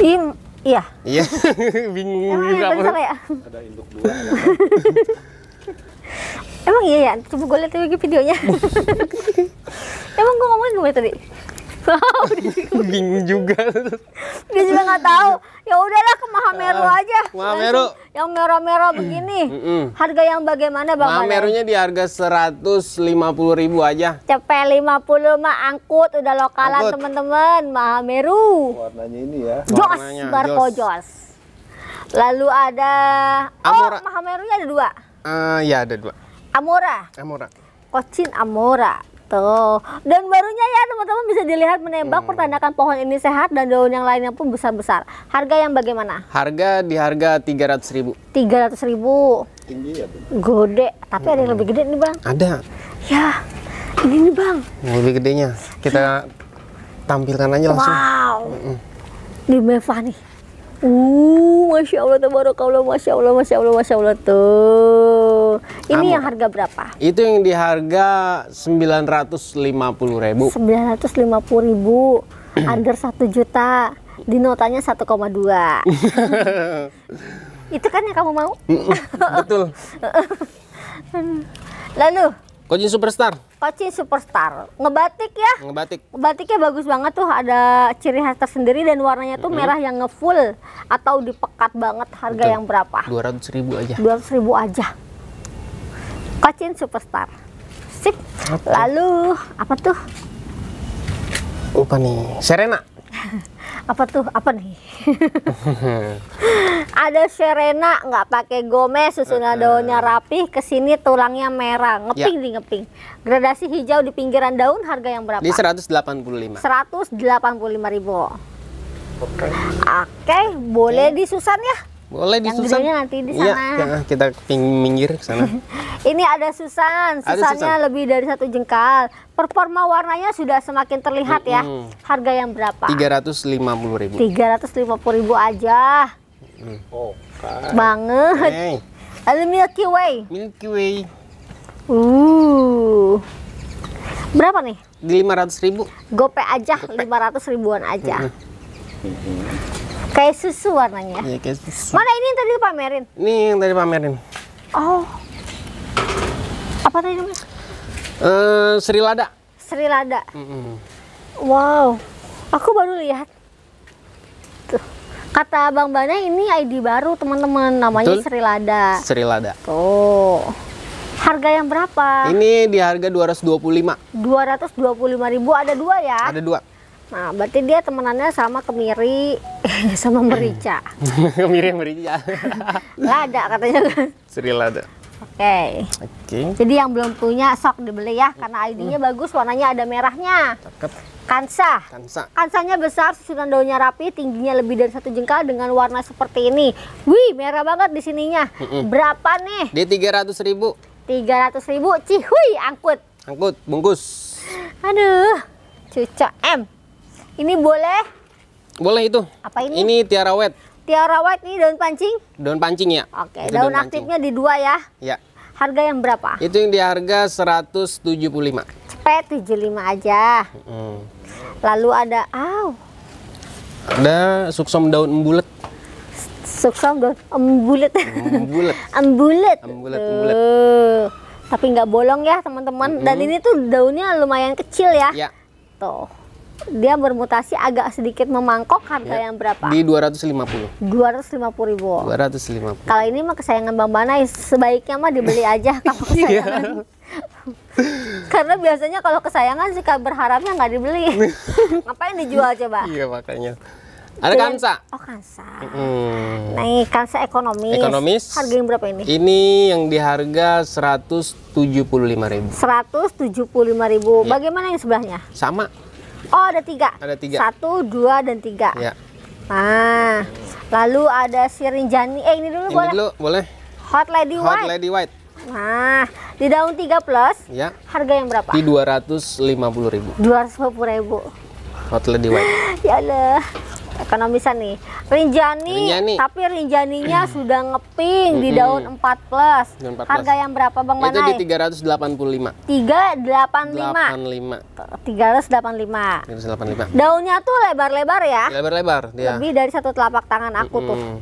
Speaker 1: Im iya.
Speaker 2: Iya. Bingung Emang juga. Ya? Ada induk dua.
Speaker 1: Emang iya ya? Coba gue lihat lagi videonya. Emang gue ngomongin gue tadi? tahu bingung juga dia juga nggak tahu ya udahlah ke Mahameru uh, aja Mahameru yang merah-merah hmm, begini mm -mm. harga yang bagaimana bang Mahamerunya
Speaker 2: di harga seratus lima puluh ribu aja
Speaker 1: cepet puluh mah angkut udah lokalan teman-teman Mahameru
Speaker 2: warnanya ini ya joss barco
Speaker 1: joss lalu ada oh, Amora. oh Mahamerunya ada dua
Speaker 2: uh, ya ada dua Amora Amora
Speaker 1: Kocin Amora Tuh. Gitu. Dan barunya ya teman-teman bisa dilihat menembak hmm. pertandakan pohon ini sehat dan daun yang lainnya pun besar-besar. Harga yang bagaimana?
Speaker 2: Harga di harga 300 ribu.
Speaker 1: ribu. Tinggi ya ribu Gede. Tapi hmm. ada yang hmm. lebih gede nih bang. Ada. Ya. Ini nih bang.
Speaker 2: Yang lebih gedenya. Kita tampilkan aja langsung. Wow. Mm
Speaker 1: Di Meva nih. Uh, masya Allah, tabarakallah, masya Allah, masya Allah, masya Allah tuh. Ini Amor. yang harga berapa?
Speaker 2: Itu yang di harga puluh ribu
Speaker 1: puluh ribu Harga satu juta Di notanya 1,2 Itu kan yang kamu mau? Betul Lalu
Speaker 2: Kocin Superstar.
Speaker 1: Kucing Superstar. Ngebatik ya? Ngebatik. Batiknya bagus banget tuh, ada ciri khas tersendiri dan warnanya tuh mm -hmm. merah yang ngefull atau dipekat banget. Harga Betul. yang berapa?
Speaker 2: Dua ratus ribu aja.
Speaker 1: Dua ratus ribu aja. Kocin Superstar. Sip. Apa? Lalu apa tuh?
Speaker 2: Apa nih? Serena.
Speaker 1: apa
Speaker 2: tuh? Apa nih?
Speaker 1: Ada Serena nggak pakai gomez, susunan daunnya rapi, kesini tulangnya merah, ngeping ya. di ngeping. Gradasi hijau di pinggiran daun harga yang berapa? Di
Speaker 2: 185.
Speaker 1: 185 ribu. Oke. Okay. Oke, okay, boleh okay. di Susan ya?
Speaker 2: Boleh di yang Susan. nanti di iya, sana. Ya, kita ping minggir ke sana.
Speaker 1: ini ada Susan. Susannya Susan. lebih dari satu jengkal. Performa warnanya sudah semakin terlihat mm -hmm. ya. Harga yang berapa? Tiga
Speaker 2: ratus 350.000.
Speaker 1: 350.000 aja.
Speaker 2: Mm. Oh, okay. Banget. Hey.
Speaker 1: Ada Milky Way. Milky Way. Uh. Berapa nih? Di ratus ribu. Gope aja, lima ratus ribuan aja. Mm -hmm. Kayak susu warnanya. Iya, kayak susu. Mana ini yang tadi pamerin?
Speaker 2: Ini yang tadi pamerin.
Speaker 1: Oh. Apa tadi namanya?
Speaker 2: Eh, uh, Sri Lada.
Speaker 1: Sri Lada.
Speaker 2: Mm -mm. Wow.
Speaker 1: Aku baru lihat. Tuh. Kata Bang Bana ini ID baru, teman-teman. Namanya Betul? Sri Lada. Sri
Speaker 2: Lada. Tuh.
Speaker 1: Harga yang berapa?
Speaker 2: Ini di harga 225.
Speaker 1: 225.000 ada dua ya? Ada dua. Nah, berarti dia temenannya sama kemiri sama merica.
Speaker 2: kemiri merica.
Speaker 1: lada katanya kan. lada. Oke. Okay. Oke. Okay. Jadi yang belum punya sok dibeli ya karena ID-nya hmm. bagus, warnanya ada merahnya. Cakep. Kansa. Kansa. Kansanya besar, susunan daunnya rapi, tingginya lebih dari satu jengkal dengan warna seperti ini. Wih, merah banget di sininya. Hmm. Berapa nih? Di tiga ratus ribu. tiga ratus ribu, cihui, angkut.
Speaker 2: Angkut, bungkus.
Speaker 1: Aduh, cucok M. Ini boleh? Boleh itu. Apa ini? Ini tiara wet. Tiara white ini daun pancing?
Speaker 2: Daun pancing ya. Oke, itu daun, daun aktifnya di dua ya. Ya.
Speaker 1: Harga yang berapa?
Speaker 2: Itu yang di harga 175.
Speaker 1: Cepet 75 aja. Hmm. Lalu ada aw. Oh.
Speaker 2: Ada suksom daun embulet.
Speaker 1: Suksom daun embulet. Embulet. embulet. Embulet. embulet. tapi nggak bolong ya, teman-teman. -hmm. Dan ini tuh daunnya lumayan kecil ya. Ya. Tuh dia bermutasi agak sedikit memangkok harga ya, yang berapa? Di
Speaker 2: 250.
Speaker 1: 250 ribu.
Speaker 2: 250.
Speaker 1: Kalau ini mah kesayangan Bang Bana, sebaiknya mah dibeli aja kalau iya. kesayangan. Karena biasanya kalau kesayangan suka berharapnya nggak dibeli. Ngapain dijual coba? Iya
Speaker 2: makanya. Ada iya. kansa. Oh kansa. Hmm. Nah,
Speaker 1: ini kansa ekonomis. Ekonomis. Harga yang berapa ini? Ini
Speaker 2: yang di harga puluh lima ribu.
Speaker 1: Iya. Bagaimana yang sebelahnya? Sama. Oh ada tiga. Ada tiga. Satu, dua dan tiga. Ya. Nah, lalu ada si Rinjani. Eh ini dulu ini boleh. Dulu boleh. Hot Lady Hot White. Hot Lady White. Nah, di daun tiga plus, ya. harga yang berapa? Di
Speaker 2: dua ratus lima puluh ribu.
Speaker 1: Dua ratus lima puluh ribu hotel di White. ya Allah. Ekonomisan nih. Rinjani, Rinjani. tapi Rinjaninya sudah ngeping di daun 4 plus. Daun 4 plus. Harga yang berapa Bang Manai? Itu di
Speaker 2: 385.
Speaker 1: 385. 85. 385. 385. Daunnya tuh lebar-lebar ya?
Speaker 2: Lebar-lebar dia. Lebih
Speaker 1: dari satu telapak tangan aku mm -hmm. tuh.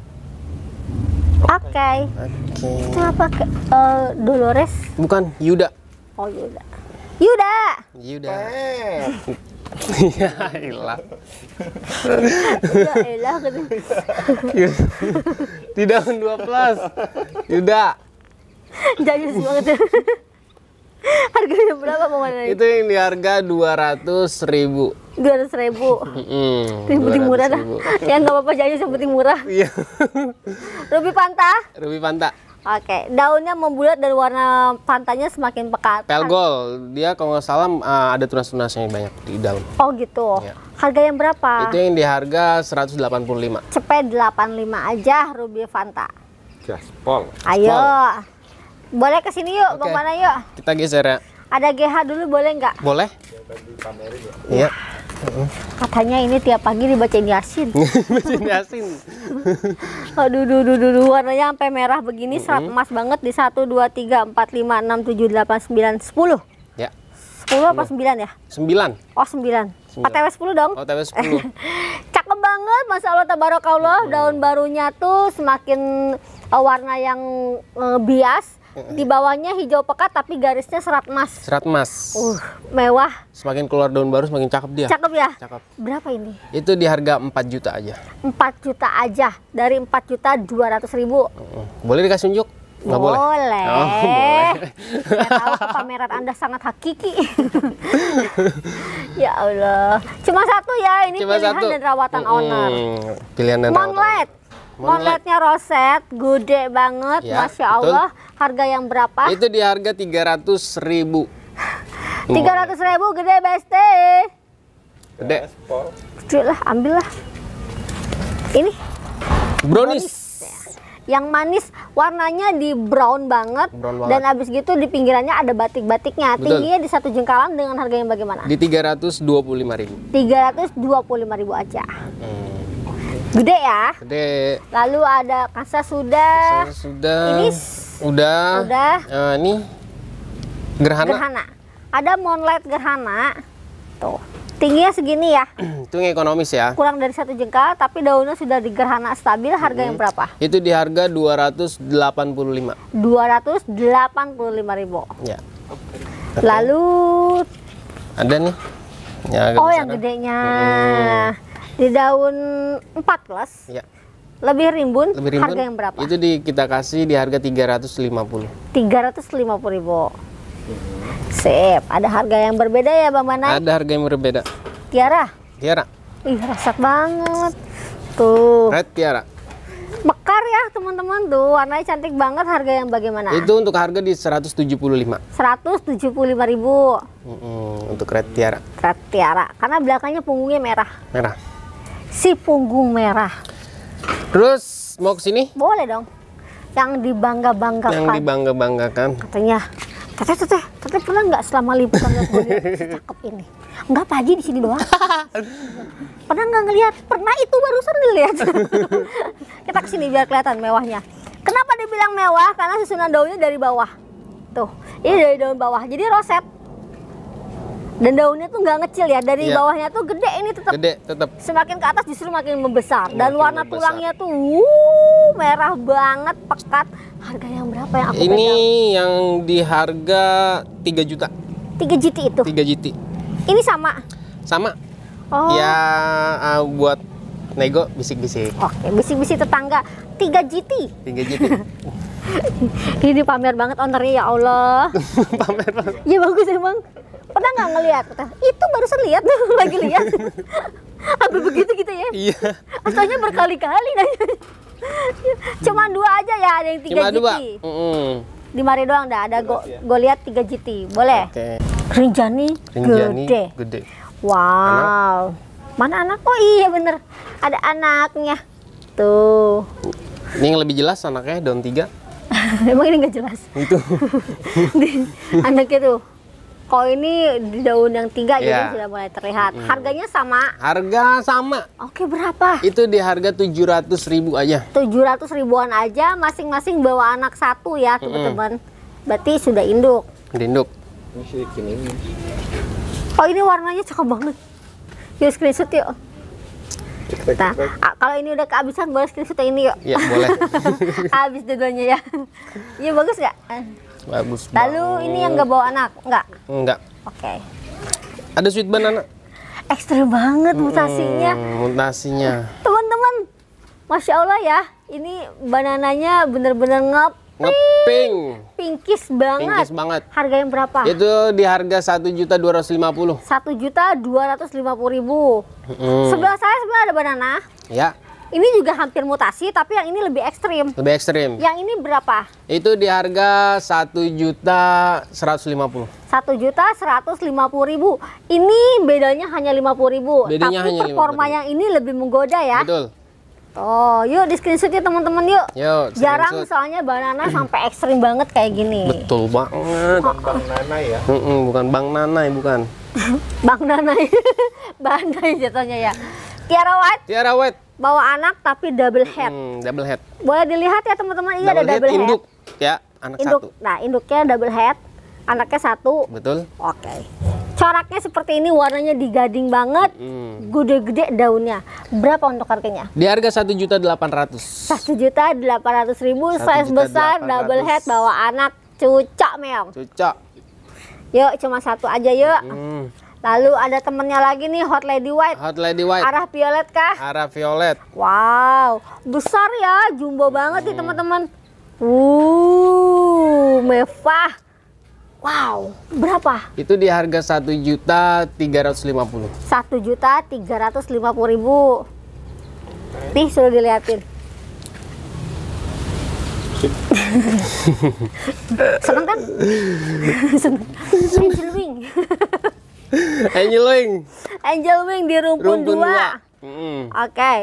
Speaker 1: Oke. Okay.
Speaker 2: Okay. Kenapa
Speaker 1: ke, uh, Dolores?
Speaker 2: Bukan, Yuda.
Speaker 1: Oh, Yuda. Yuda.
Speaker 2: Yuda. Hey. Iya, ya Iya, tidak ilah plus daun 12 Yuda jayus banget gitu. harganya
Speaker 1: berapa mau mana itu
Speaker 2: yang di harga dua ratus ribu dua ratus ribu mm, yang penting murah dah ya nggak apa-apa
Speaker 1: jayus yang penting murah iya Ruby Panta Ruby Panta Oke, okay. daunnya membulat dan warna pantainya semakin pekat.
Speaker 2: Pelgol, dia kalau nggak salah uh, ada tunas-tunasnya banyak di dalam.
Speaker 1: Oh gitu. Ya. Harga yang berapa? Itu yang
Speaker 2: di harga 185.
Speaker 1: Cepet 85 aja Ruby Fanta.
Speaker 2: Gaspol. Ayo.
Speaker 1: Boleh ke sini yuk, okay. Bang Mana yuk. Kita geser ya. Ada GH dulu boleh nggak?
Speaker 2: Boleh. Iya.
Speaker 1: Katanya ini tiap pagi dibacain Yasin. Bacain Yasin. Aduh, duh, duh, duh, duh, warnanya sampai merah begini, mm -hmm. emas banget di satu dua tiga empat lima enam tujuh delapan sembilan sepuluh. Ya. 10 apa 9 ya? Sembilan. Oh, sembilan. Empat OTW sepuluh dong. OTW sepuluh. Cakep banget, Masya Allah, Tabarakallah. Mm -hmm. Daun barunya tuh semakin uh, warna yang uh, bias di bawahnya hijau pekat tapi garisnya serat emas. Serat
Speaker 2: emas. Uh, mewah. Semakin keluar daun baru semakin cakep dia. Cakep ya? Cakep. Berapa ini? Itu di harga empat juta aja.
Speaker 1: Empat juta aja. Dari empat juta dua ratus ribu.
Speaker 2: Boleh dikasih unjuk? Nggak boleh. Boleh. Oh, boleh.
Speaker 1: Saya tahu pameran Anda sangat hakiki. ya Allah. Cuma satu ya ini Cuma pilihan satu. dan rawatan mm -hmm. owner.
Speaker 2: Pilihan dan Monglet.
Speaker 1: Rawatan. Monletnya roset, gede banget, ya, masya Allah. Harga yang berapa? Itu
Speaker 2: di harga tiga ratus ribu. Tiga
Speaker 1: ratus ribu gede beste. Gede. Gede lah, ambil Ini. Brownies. Brownies yang manis warnanya di brown banget, brown banget. dan abis gitu di pinggirannya ada batik-batiknya tingginya di satu jengkalan dengan harga yang bagaimana di
Speaker 2: tiga ratus dua puluh lima ribu
Speaker 1: Tiga ratus dua puluh lima ribu aja hmm. Gede ya? Gede. Lalu ada kasa sudah. Kasa
Speaker 2: sudah. Ini udah. Udah. Uh, ini gerhana. Gerhana.
Speaker 1: Ada moonlight gerhana. Tuh. Tingginya segini ya?
Speaker 2: Itu yang ekonomis ya.
Speaker 1: Kurang dari satu jengkal, tapi daunnya sudah di gerhana stabil. Harga yang berapa?
Speaker 2: Itu di harga 285.
Speaker 1: 285 ribu.
Speaker 2: Ya. Lalu. Ada nih. Ya, oh, besar. yang kan?
Speaker 1: gedenya. Hmm di daun empat ya. lebih rimbun, lebih rimbun harga yang berapa
Speaker 2: itu di, kita kasih di harga 350
Speaker 1: 350 ribu hmm. sip ada harga yang berbeda ya Bang Manai
Speaker 2: ada harga yang berbeda Tiara Tiara
Speaker 1: ih rasak banget
Speaker 2: tuh red Tiara
Speaker 1: mekar ya teman-teman tuh warnanya cantik banget harga yang bagaimana itu
Speaker 2: untuk harga di 175
Speaker 1: 175 ribu
Speaker 2: mm -mm, untuk red tiara
Speaker 1: red tiara karena belakangnya punggungnya merah merah si punggung merah. Terus mau ke sini? Boleh dong. Yang dibangga-banggakan. Yang
Speaker 2: dibangga-banggakan.
Speaker 1: Katanya, teteh teteh teteh pernah nggak selama
Speaker 2: liputan cakep
Speaker 1: ini? Enggak pagi di sini doang. pernah nggak ngelihat? Pernah itu barusan dilihat. Kita kesini biar kelihatan mewahnya. Kenapa dibilang mewah? Karena susunan daunnya dari bawah. Tuh, ini dari daun bawah. Jadi roset dan daunnya tuh nggak ngecil ya, dari iya. bawahnya tuh gede ini tetap. Gede, tetap. Semakin ke atas justru makin membesar Makin dan warna membesar. tulangnya tuh wuh, merah banget, pekat. Harga yang berapa yang
Speaker 2: aku Ini pegang? yang di harga 3 juta. 3 GT itu. 3 GT. Ini sama. Sama. Oh. Ya uh, buat nego bisik-bisik. Oke, bisik-bisik tetangga 3 GT. 3 GT.
Speaker 1: Ini pamer banget ownernya ya Allah. pamer banget. Ya bagus emang pernah nggak ngelihat itu barusan lihat lagi lihat apa begitu gitu ya iya asalnya berkali-kali nanya cuma dua aja ya ada yang tiga cuma GT Mm -hmm. di Mari doang dah ada go, ya. go lihat tiga GT boleh okay. Rinjani, Rinjani gede gede wow anak. mana anak oh iya bener ada anaknya tuh
Speaker 2: ini yang lebih jelas anaknya daun tiga
Speaker 1: emang ini nggak jelas itu anaknya tuh kalau ini daun yang tiga yeah. jadi iya. sudah mulai terlihat. Hmm. Harganya sama?
Speaker 2: Harga sama. Oke, berapa? Itu di harga tujuh ratus ribu aja.
Speaker 1: Tujuh ratus ribuan aja, masing-masing bawa anak satu ya, hmm. teman-teman. Hmm. Berarti sudah induk. Induk. Oh, ini warnanya cakep banget. Yuk screenshot yuk. Nah, ah, kalau ini udah kehabisan boleh screenshot ini yuk. Iya, boleh. Habis dua ya. Iya bagus nggak?
Speaker 2: Bagus. Lalu banget. ini yang nggak
Speaker 1: bawa anak, nggak? Nggak. Oke. Okay.
Speaker 2: Ada sweet banana. Ekstra Ekstrim banget hmm, mutasinya. Hmm, mutasinya.
Speaker 1: Teman-teman, masya Allah ya, ini banananya bener-bener ngap ngeping pinkis banget pinkis banget
Speaker 2: harga yang berapa itu di harga satu juta dua ratus lima puluh satu juta dua ratus lima puluh ribu hmm. sebelah
Speaker 1: saya sebelah ada banana ya ini juga hampir mutasi, tapi yang ini lebih ekstrim. Lebih ekstrim. Yang ini
Speaker 2: berapa? Itu di harga satu juta seratus lima puluh.
Speaker 1: Satu juta seratus lima puluh
Speaker 2: ribu. Ini bedanya hanya lima puluh ribu. Bedanya tapi hanya performa ribu. yang ini lebih
Speaker 1: menggoda ya. Betul. Oh, yuk di screenshot ya teman-teman yuk. Yuk. Jarang soalnya banana sampai ekstrim banget kayak gini.
Speaker 2: Betul banget. Oh. Ya. Bukan Bang Nana ya? Mm -mm, bukan Bang Nana, bukan.
Speaker 1: bang Nana. bang Nana jatuhnya ya. Tiara White. Tiara White bawa anak tapi double head.
Speaker 2: Hmm, double head.
Speaker 1: Boleh dilihat ya teman-teman, ini iya, ada double head, head.
Speaker 2: ya, anak induk. satu.
Speaker 1: Nah, induknya double head, anaknya satu. Betul. Oke. Coraknya seperti ini, warnanya digading banget, gede-gede hmm. daunnya. Berapa untuk harganya?
Speaker 2: Di harga satu juta delapan ratus. Satu
Speaker 1: juta delapan ratus ribu, size besar, double head, bawa anak, cucak meong. Cucak. Yuk, cuma satu aja yuk. Hmm. Lalu ada temennya lagi nih Hot Lady White. Hot Lady White. Arah violet kah? Arah violet. Wow, besar ya, jumbo banget hmm. nih teman-teman.
Speaker 2: Uh,
Speaker 1: mewah. Wow, berapa?
Speaker 2: Itu di harga satu juta tiga ratus lima puluh.
Speaker 1: Satu juta tiga ratus lima puluh ribu. Nih suruh dilihatin.
Speaker 2: Seneng kan? Seneng.
Speaker 1: Seneng. Angel wing. Angel wing di rumpun, rumpun dua. dua. Mm -hmm. Oke. Okay.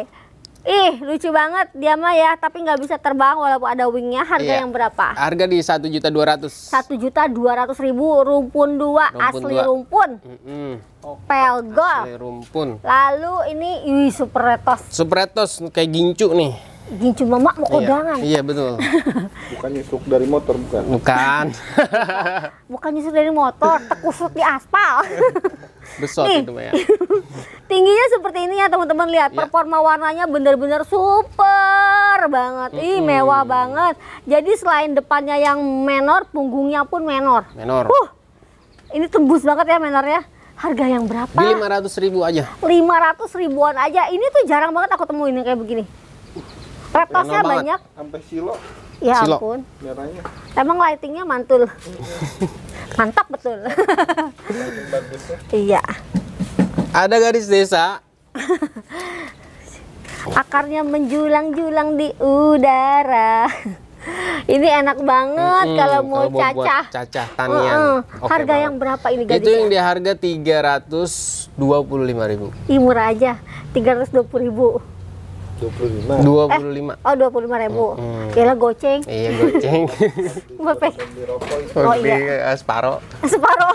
Speaker 1: Ih, lucu banget dia mah ya, tapi nggak bisa terbang walaupun ada wingnya. Harga iya. yang berapa? Harga
Speaker 2: di satu juta dua ratus. Satu
Speaker 1: juta dua ratus ribu rumpun dua rumpun asli dua. rumpun. Mm -hmm. Pelgo.
Speaker 2: Asli rumpun.
Speaker 1: Lalu ini, retos. superetos.
Speaker 2: Superetos kayak gincu nih.
Speaker 1: Gincu mamak mau iya. kodangan. Iya, iya
Speaker 2: betul. bukan nyusuk dari motor bukan. Bukan.
Speaker 1: bukan nyusuk dari motor, terkusut di aspal.
Speaker 2: Besok itu ya.
Speaker 1: Tingginya seperti ini ya teman-teman lihat Yeah. performa warnanya bener-bener super banget. Mm -hmm. Ih mewah banget. Jadi selain depannya yang menor, punggungnya pun menor. Menor. Uh, ini tembus banget ya menornya harga yang berapa? Di 500 ribu aja. 500 ribuan aja. Ini tuh jarang banget aku temuin yang kayak begini.
Speaker 2: Repasnya banyak. Sampai silo. Ya silo. ampun. Merahnya. Emang
Speaker 1: lightingnya mantul.
Speaker 2: Mantap betul. iya. Ada garis desa.
Speaker 1: Akarnya menjulang-julang di udara. ini enak banget -hmm, kalau mau kalau cacah. Cacah tanian. Hmm, Okay harga banget. yang berapa ini gadisnya? Itu yang di harga 325.000. Ih murah aja. 320.000.
Speaker 2: 25. 25.
Speaker 1: Eh, oh, 25 ribu. Hmm. Kira goceng. Iya,
Speaker 2: goceng. Bapak. Oh, oh, iya. iya. Eh, Separo.
Speaker 1: Separo.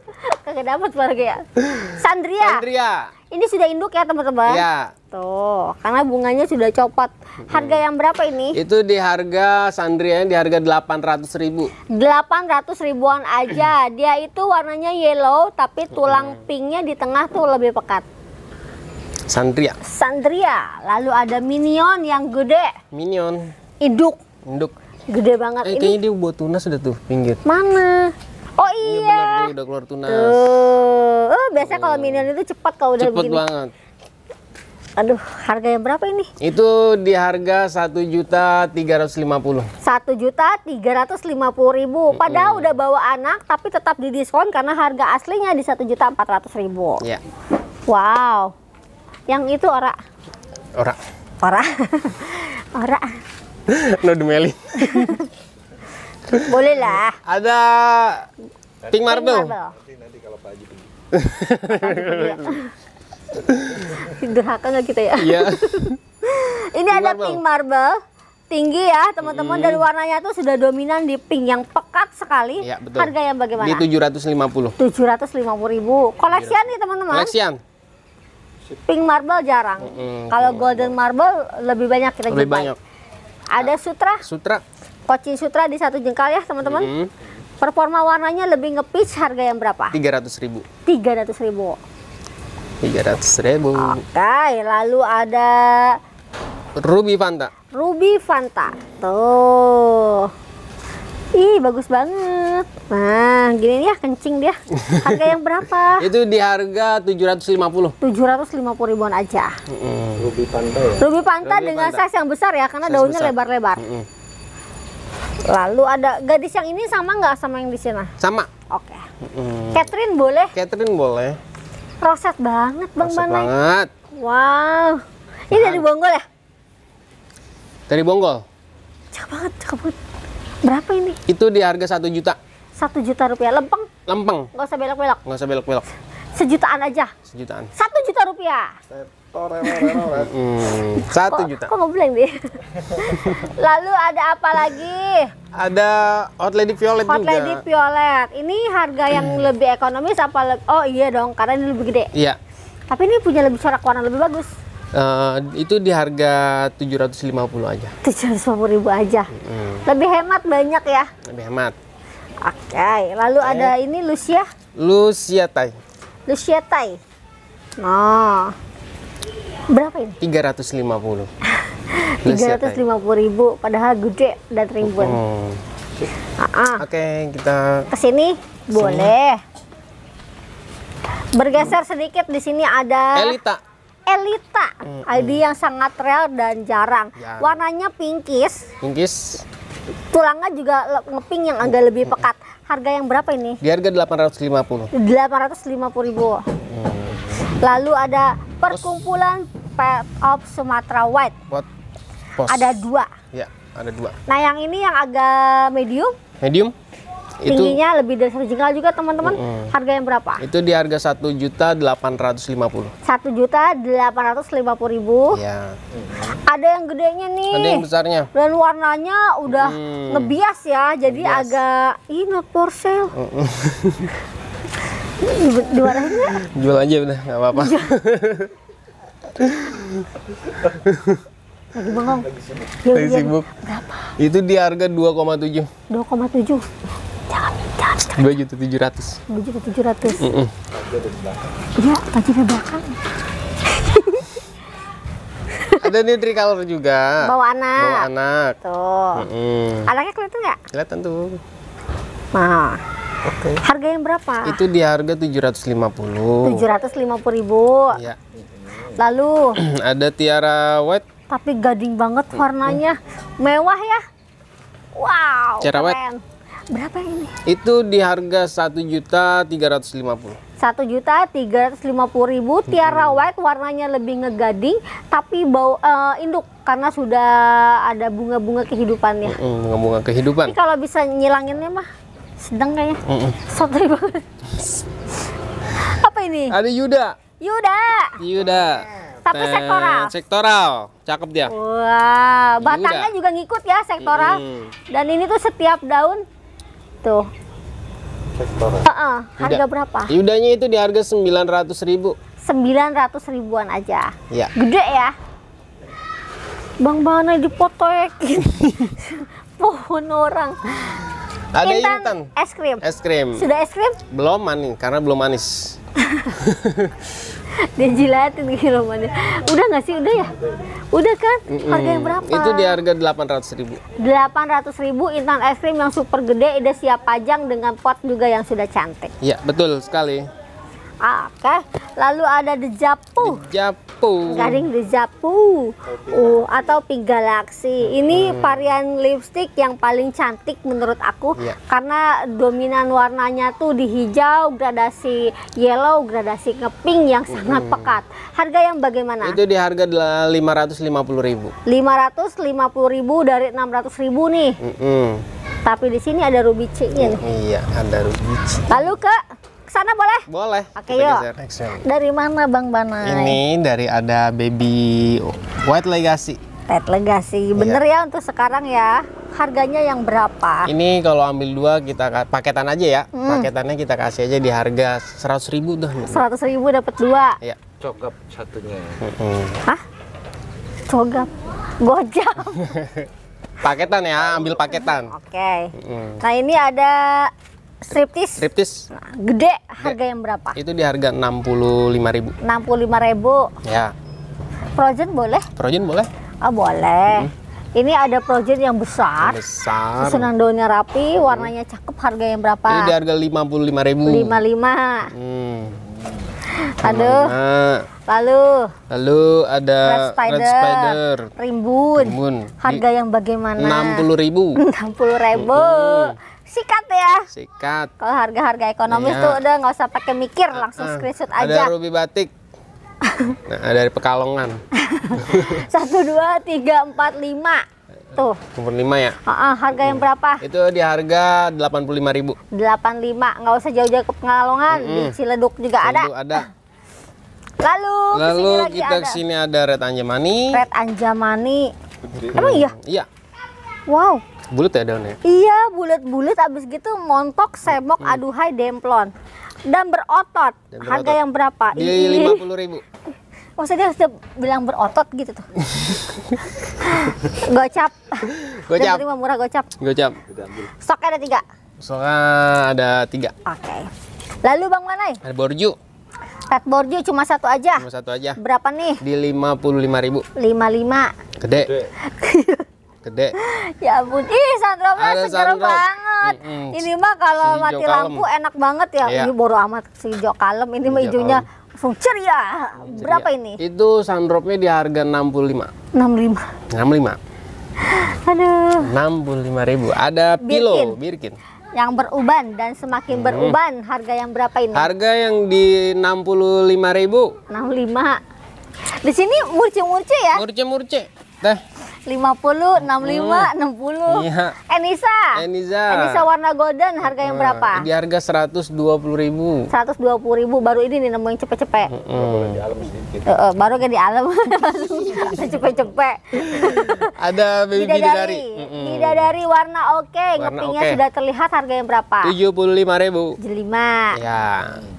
Speaker 1: Kagak dapat warga ya. Sandria. Sandria. Ini sudah induk ya, teman-teman? Iya.
Speaker 2: Tuh, karena bunganya sudah copot. Harga hmm. yang berapa ini? Itu di harga Sandria di harga 800 ribu.
Speaker 1: 800 ribuan aja. Dia itu warnanya yellow, tapi tulang hmm. pinknya di tengah tuh lebih pekat. Sandria. Sandria. Lalu ada Minion yang gede.
Speaker 2: Minion. Induk. Induk.
Speaker 1: Gede banget eh, ini. Kayaknya
Speaker 2: dia buat tunas udah tuh pinggir.
Speaker 1: Mana? Oh iya. Iya benar udah keluar tunas. Tuh. Oh, biasanya oh. kalau Minion itu cepat kalau udah cepet begini. Cepat banget. Aduh, harga yang berapa ini?
Speaker 2: Itu di harga satu juta tiga ratus lima puluh.
Speaker 1: Satu juta tiga ratus lima puluh ribu. Padahal mm -hmm. udah bawa anak, tapi tetap didiskon karena harga aslinya di satu juta empat ratus ribu. Yeah. Wow yang itu ora
Speaker 2: ora ora ora no dumeli boleh lah ada pink marble, pink
Speaker 1: marble. Nanti, kalau Pak Haji kita ya? Iya. Ini ada pink marble tinggi ya teman-teman hmm. dan warnanya tuh sudah dominan di pink yang pekat sekali. Ya, betul. yang bagaimana? Di lima puluh ribu. Koleksian nih teman-teman. Koleksian pink marble jarang. Mm -hmm. Kalau golden marble lebih banyak kita lebih banyak. Ada sutra. Sutra. Koci sutra di satu jengkal ya teman-teman. Mm -hmm. Performa warnanya lebih ngepitch harga yang berapa?
Speaker 2: Tiga ratus ribu.
Speaker 1: Tiga ratus ribu.
Speaker 2: Tiga ratus ribu. Oke,
Speaker 1: okay, lalu ada
Speaker 2: Ruby Fanta.
Speaker 1: Ruby Fanta, tuh. Ih, bagus banget. Nah, gini ya kencing dia. Harga yang berapa?
Speaker 2: Itu di harga 750.
Speaker 1: 750 ribuan aja.
Speaker 2: Mm -hmm. Ruby Panta ya. Ruby Panta Ruby dengan Panta. size yang
Speaker 1: besar ya karena size daunnya lebar-lebar. Mm -hmm. Lalu ada gadis yang ini sama nggak sama yang di sini? Sama. Oke.
Speaker 2: Mm -hmm. Catherine boleh? Catherine boleh.
Speaker 1: Roset banget Bang Roset Banai. banget. Wow. Ini Bahan. dari Bonggol ya?
Speaker 2: Dari Bonggol. Cakep banget, cakep banget. Berapa ini? Itu di harga satu juta. Satu juta rupiah, lempeng? Lempeng. Gak usah belok-belok? Gak usah belok-belok.
Speaker 1: Sejutaan aja? Sejutaan. Satu juta rupiah? Hmm.
Speaker 2: satu juta. Kok
Speaker 1: ngobrol deh? Lalu ada apa lagi?
Speaker 2: Ada Hot Lady Violet Hot juga. Hot Lady
Speaker 1: Violet. Ini harga yang hmm. lebih ekonomis apa? oh iya dong, karena ini lebih gede. Iya. Tapi ini punya lebih corak warna lebih bagus.
Speaker 2: Uh, itu di harga 750 aja.
Speaker 1: 750 ribu aja. Hmm. Lebih hemat banyak ya? Lebih hemat. Oke, okay. lalu okay. ada ini Lucia?
Speaker 2: Lucia Tai.
Speaker 1: Lucia Tai. Oh. Berapa ini? 350. 350 ribu padahal gede dan rimbun.
Speaker 2: Hmm. Uh ah, -huh. Ah. Oke, okay, kita
Speaker 1: ke sini boleh. Bergeser sedikit di sini ada Elita. Elita. Mm -hmm. ID yang sangat real dan jarang. Ya. Warnanya pinkish.
Speaker 2: Pinkis.
Speaker 1: Tulangnya juga ngeping yang agak lebih pekat. Harga yang berapa ini?
Speaker 2: Di harga 850.
Speaker 1: 850 ribu. Hmm. Lalu ada perkumpulan Pet of Sumatera White. pos. Ada dua.
Speaker 2: Ya, ada dua.
Speaker 1: Nah yang ini yang agak medium.
Speaker 2: Medium itu, tingginya
Speaker 1: lebih dari satu jengkal juga teman-teman uh -uh. harga yang berapa
Speaker 2: itu di harga satu juta delapan ratus lima puluh
Speaker 1: satu juta delapan ratus lima puluh ribu ya. ada yang gedenya nih ada yang besarnya dan warnanya udah hmm. ngebias ya jadi ngebias. agak ini not for sale uh -uh. jual aja
Speaker 2: jual aja udah nggak apa-apa lagi
Speaker 1: bengong lagi iya, iya. sibuk berapa
Speaker 2: itu di harga 2,7
Speaker 1: 2,7
Speaker 2: dua juta tujuh ratus
Speaker 1: dua juta tujuh ratus
Speaker 2: iya pajak ke belakang ada color juga bawa anak bawa anak tuh mm -mm.
Speaker 1: anaknya kelihatan nggak
Speaker 2: kelihatan tuh nah Oke. Okay.
Speaker 1: Harga yang berapa? Itu
Speaker 2: di harga tujuh tujuh ratus ratus lima puluh
Speaker 1: lima puluh ribu. Iya. Lalu
Speaker 2: ada tiara white. Tapi gading banget
Speaker 1: warnanya. Mewah ya. Wow. Tiara keren. white berapa ini?
Speaker 2: Itu di harga satu juta tiga ratus lima puluh.
Speaker 1: Satu juta tiga ratus lima puluh ribu. Tiara white warnanya lebih ngegading, tapi bau uh, induk karena sudah ada bunga-bunga kehidupannya.
Speaker 2: Bunga-bunga kehidupan. Tapi
Speaker 1: kalau bisa nyilanginnya mah sedang kayaknya. satu ribu Apa ini? Ada Yuda. Yuda.
Speaker 2: Yuda. Tapi sektoral. Sektoral, cakep dia.
Speaker 1: Wah, wow. batangnya juga ngikut ya sektoral. Hmm. Dan ini tuh setiap daun Tuh.
Speaker 2: Uh -uh. Harga Yuda. berapa? Yudanya iya, itu di harga sembilan ratus ribu. sembilan ratus ribuan aja. Ya. Gede
Speaker 1: ya. Bang Bana dipotokin. Pohon orang.
Speaker 2: Ada intan, intan. Es krim. Es krim. Sudah es krim? Belum manis karena belum manis.
Speaker 1: dia jilatin gitu rumahnya udah nggak sih udah ya udah kan mm harga yang berapa itu di harga
Speaker 2: delapan ratus ribu
Speaker 1: delapan ratus ribu intan es krim yang super gede udah siap pajang dengan pot juga yang sudah cantik Iya,
Speaker 2: betul sekali
Speaker 1: Ah, Oke, okay. lalu ada The Japu. The Japu. Garing The Japu. Oh, uh, atau Pink Galaxy. Ini hmm. varian lipstick yang paling cantik menurut aku yeah. karena dominan warnanya tuh di hijau, gradasi yellow, gradasi ke pink yang hmm. sangat hmm. pekat. Harga yang bagaimana? Itu
Speaker 2: di harga Rp550.000.
Speaker 1: 550.000 dari 600.000 nih. Mm Tapi di sini ada ruby cheek
Speaker 2: iya, ada ruby
Speaker 1: cheek. Lalu ke sana boleh? Boleh. Oke okay, yuk. Dari mana Bang Bana? Ini
Speaker 2: dari ada baby white legacy. White legacy. Iya. Bener
Speaker 1: iya. ya untuk sekarang ya. Harganya yang berapa?
Speaker 2: Ini kalau ambil dua kita paketan aja ya. Hmm. Paketannya kita kasih aja di harga seratus ribu dah
Speaker 1: Seratus ribu dapat dua.
Speaker 2: Iya. Cogap satunya. Hmm. Hah?
Speaker 1: Cogap?
Speaker 2: paketan ya, ambil paketan. Oke.
Speaker 1: Okay. Hmm. Nah ini ada Striptis.
Speaker 2: Striptis. Nah,
Speaker 1: gede harga yang berapa?
Speaker 2: Itu di harga enam enam puluh puluh lima ribu
Speaker 1: lima ribu Ya. Projen boleh? Projen boleh. Oh, boleh. Hmm. Ini ada projen yang besar.
Speaker 2: besar. Susunan
Speaker 1: daunnya rapi, warnanya cakep, harga yang berapa? Ini di
Speaker 2: harga lima lima puluh 55.000. lima Hmm.
Speaker 1: Aduh. Lalu.
Speaker 2: Lalu ada Red Spider, Red Spider. Rimbun. Rimbun. Harga
Speaker 1: yang bagaimana? enam
Speaker 2: puluh ribu enam
Speaker 1: puluh ribu. Hmm sikat ya sikat kalau harga-harga ekonomis iya. tuh udah nggak usah pakai mikir ah, langsung uh, screenshot aja ada ruby
Speaker 2: batik nah, dari pekalongan
Speaker 1: satu dua tiga empat lima tuh
Speaker 2: nomor lima ya uh,
Speaker 1: uh, harga yang hmm. berapa
Speaker 2: itu di harga delapan puluh lima ribu delapan lima nggak usah jauh-jauh ke pekalongan -hmm. di Ciledug juga Ciledug ada ada lalu lalu kesini kita ke sini ada red anjamani red anjamani emang iya iya wow Bulat ya daunnya?
Speaker 1: Iya, bulat-bulat abis gitu montok, semok, hmm. aduhai, demplon. Dan berotot. Dan berotot. Harga yang berapa? Di lima puluh ribu. Maksudnya harus bilang berotot gitu tuh.
Speaker 2: gocap.
Speaker 1: Gocap. Yang murah gocap. Gocap. Sok ada tiga.
Speaker 2: Sok ah, ada tiga. Oke. Okay. Lalu
Speaker 1: Bang Manai? Ada
Speaker 2: borju. Red borju cuma satu aja. Cuma satu aja. Berapa nih? Di lima puluh lima ribu.
Speaker 1: Lima lima.
Speaker 2: Gede. Gede. gede.
Speaker 1: ya ampun, ih sandropnya mah seger sandrop. banget. Mm -mm. Ini mah kalau si mati kalem. lampu enak banget ya. Iya. Ini boro amat si hijau kalem. Ini mah hijaunya langsung ceria.
Speaker 2: Berapa ini? Itu sandropnya di harga 65. 65. 65. Aduh. 65 ribu. Ada pilo, birkin. birkin
Speaker 1: yang beruban dan semakin hmm. beruban harga yang berapa ini? Harga
Speaker 2: yang di 65 ribu.
Speaker 1: 65. Di sini murce-murce ya? Murce-murce. Teh. 50, 65, hmm. 60. Iya. Enisa. Enisa. Enisa warna golden harga yang nah, berapa? Di
Speaker 2: harga 120.000. 120.000
Speaker 1: baru ini nih nemu yang cepet-cepet.
Speaker 2: Hmm. Baru di
Speaker 1: Uh, uh, baru di alam cepet-cepet.
Speaker 2: Ada baby bidadari. Bidadari
Speaker 1: mm -mm. warna oke, okay. ngepingnya okay. sudah terlihat harga yang berapa? 75.000. 75.
Speaker 2: Iya.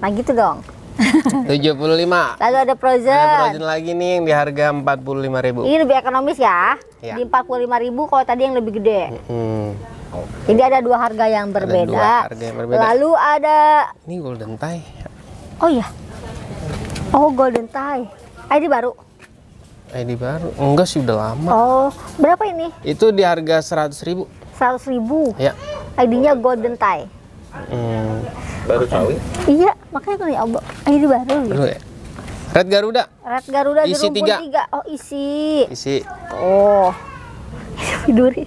Speaker 2: Nah gitu dong. 75.
Speaker 1: Lalu ada frozen. Ada frozen
Speaker 2: lagi nih yang di harga ribu Ini
Speaker 1: lebih ekonomis ya. ya. Di ribu kalau tadi yang lebih gede.
Speaker 2: Hmm. Okay.
Speaker 1: Jadi ada dua harga yang berbeda. Ada dua harga yang berbeda. Lalu ada
Speaker 2: Ini golden tie.
Speaker 1: Oh iya. Oh, golden tie. ini baru.
Speaker 2: ini baru. Enggak sih udah lama.
Speaker 1: Oh, berapa ini?
Speaker 2: Itu di harga 100.000. ribu Ya.
Speaker 1: ID-nya golden tie.
Speaker 2: Hmm. Baru cawe? Ya?
Speaker 1: Iya, makanya kan ya Allah. Ini baru. Baru ya. Red Garuda. Red Garuda isi Jerumpun tiga. tiga. Oh isi. Isi. Oh. Widuri.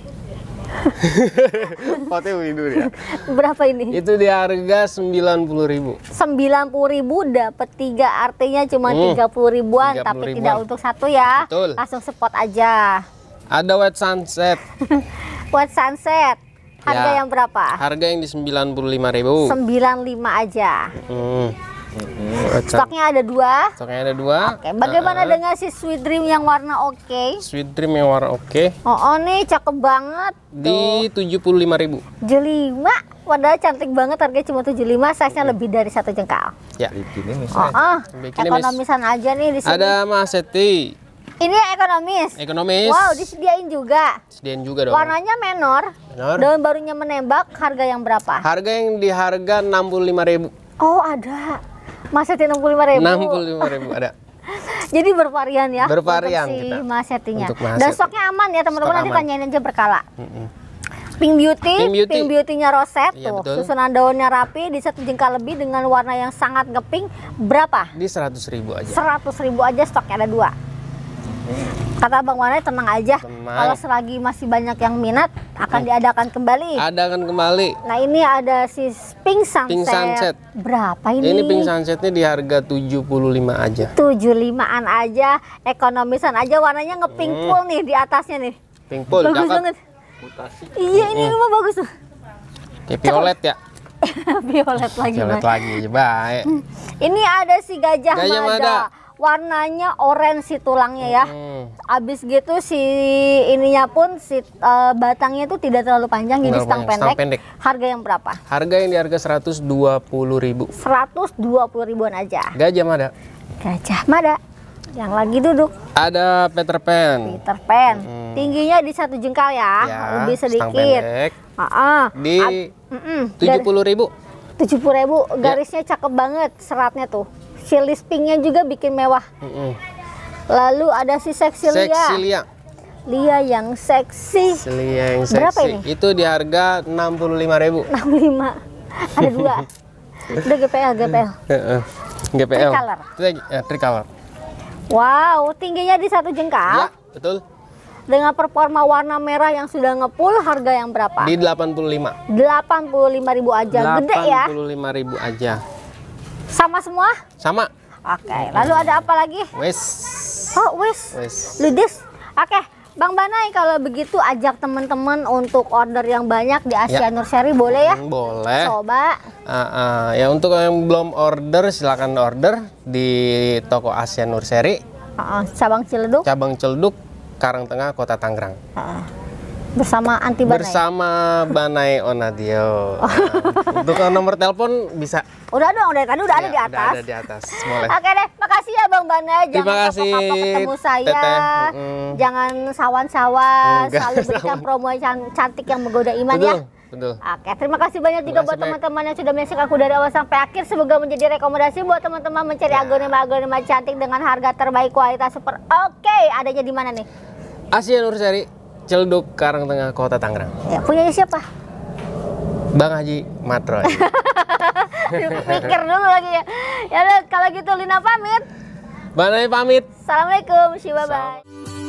Speaker 2: Potnya Widuri ya.
Speaker 1: Berapa ini? Itu
Speaker 2: di harga sembilan puluh ribu.
Speaker 1: Sembilan puluh ribu dapat tiga, artinya cuma hmm. tiga hmm. puluh ribuan, tapi ribuan. tidak untuk satu ya. Betul. Langsung spot aja.
Speaker 2: Ada wet sunset.
Speaker 1: wet sunset. Harga ya, yang berapa?
Speaker 2: Harga yang di sembilan puluh 95.000.
Speaker 1: 95 aja.
Speaker 2: Hmm. Hmm. Stoknya ada dua. Stoknya ada dua. Oke. Okay. Bagaimana uh, dengan
Speaker 1: si Sweet Dream yang warna oke? Okay?
Speaker 2: Sweet Dream yang warna oke. Okay.
Speaker 1: Oh, oh nih cakep banget.
Speaker 2: Di tujuh puluh lima ribu.
Speaker 1: Jelima, padahal cantik banget harganya cuma tujuh lima, size-nya hmm. lebih dari satu jengkal.
Speaker 2: Ya. Bikini misalnya. Oh, oh. ekonomisan
Speaker 1: aja nih di sini. Ada
Speaker 2: Mas Seti.
Speaker 1: Ini ekonomis. Ekonomis. Wow, disediain juga.
Speaker 2: Disediain juga dong. Warnanya menor. Menor. Daun barunya
Speaker 1: menembak, harga yang berapa?
Speaker 2: Harga yang di harga enam puluh lima ribu. Oh, ada.
Speaker 1: enam puluh lima ribu. ada. Jadi bervarian ya. Bervarian untuk si kita. Masetinya. Untuk Dan stoknya aman ya teman-teman nanti tanyain aja berkala. Pink Beauty, Pink Beauty, Pink Beauty-nya roset iya, tuh. Susunan daunnya rapi, di satu jengkal lebih dengan warna yang sangat ngeping. Berapa?
Speaker 2: Di 100 ribu aja.
Speaker 1: 100 ribu aja stoknya ada dua. Hmm. kata Bang Wanai tenang aja. Tenang. Kalau selagi masih banyak yang minat akan hmm. diadakan kembali.
Speaker 2: Adakan kembali.
Speaker 1: Nah, ini ada si Pink Sunset. Pink Sunset. Berapa ini? Ini Pink
Speaker 2: Sunsetnya di harga 75 aja.
Speaker 1: 75-an aja, ekonomisan aja warnanya ngeping hmm. full nih di atasnya nih.
Speaker 2: Pink full. Bagus banget.
Speaker 1: Mutasi. Iya, ini hmm. bagus tuh.
Speaker 2: Kayak violet ya.
Speaker 1: violet lagi. Violet
Speaker 2: lagi, baik.
Speaker 1: Ini ada si Gajah, Gajah Mada. Mada warnanya orange si tulangnya ya. Hmm. Abis gitu si ininya pun si uh, batangnya itu tidak terlalu panjang Enggak jadi stang pendek. stang pendek. Harga yang berapa?
Speaker 2: Harga yang di harga 120 ribu.
Speaker 1: 120 ribuan aja.
Speaker 2: Gajah Mada. Gajah
Speaker 1: Mada. Yang lagi duduk.
Speaker 2: Ada Peter Pan.
Speaker 1: Peter Pan. Hmm. Tingginya di satu jengkal ya, ya lebih sedikit. Uh -uh. Di tujuh puluh ribu. 70 ribu, ya. garisnya ya. cakep banget seratnya tuh. Phyllis Pinknya juga bikin mewah. Mm -mm. Lalu ada si seksi Lia. Lia yang seksi.
Speaker 2: Lia yang seksi. Berapa ini? Itu di harga 65.000.
Speaker 1: 65. Ada dua. Udah GPL, GPL.
Speaker 2: GPL. Tricolor. Tri eh, tricolor.
Speaker 1: Wow, tingginya di satu jengkal. Ya, betul. Dengan performa warna merah yang sudah ngepul, harga yang berapa? Di
Speaker 2: 85.
Speaker 1: 85.000 aja, 85 gede ya.
Speaker 2: 85.000 aja. Sama semua? Sama. Oke, lalu ada
Speaker 1: apa lagi? Wes. Oh, wes. Wes. Ludes. Oke, Bang Banai kalau begitu ajak teman-teman untuk order yang banyak di Asia ya. Nursery boleh ya?
Speaker 2: Hmm, boleh. Coba. Uh, uh, ya untuk yang belum order silakan order di toko Asia Nursery. Uh, ah, uh, cabang Ciledug. Cabang Ciledug, Karangtengah, Kota Tangerang. Uh, uh bersama anti banai bersama banai Onadio nah, untuk nomor telepon bisa
Speaker 1: udah dong udah tadi kan? udah ada iya, di atas udah ada di
Speaker 2: atas boleh oke
Speaker 1: deh makasih ya bang banai jangan Terima kasih, ketemu saya Mm. jangan sawan-sawan selalu berikan promo yang cantik yang menggoda iman Betul. ya Betul. Oke, terima kasih banyak juga buat teman-teman yang sudah menyaksikan aku dari awal sampai akhir. Semoga menjadi rekomendasi buat teman-teman mencari ya. agonema cantik dengan harga terbaik, kualitas super. Oke, adanya di mana nih?
Speaker 2: Asia Seri Celduk Karangtengah Kota Tangerang.
Speaker 1: Ya, punyanya siapa?
Speaker 2: Bang Haji Matroy. Pikir
Speaker 1: dulu lagi ya. Ya kalau gitu Lina pamit.
Speaker 2: Bang Nai pamit.
Speaker 1: Assalamualaikum, si bye bye.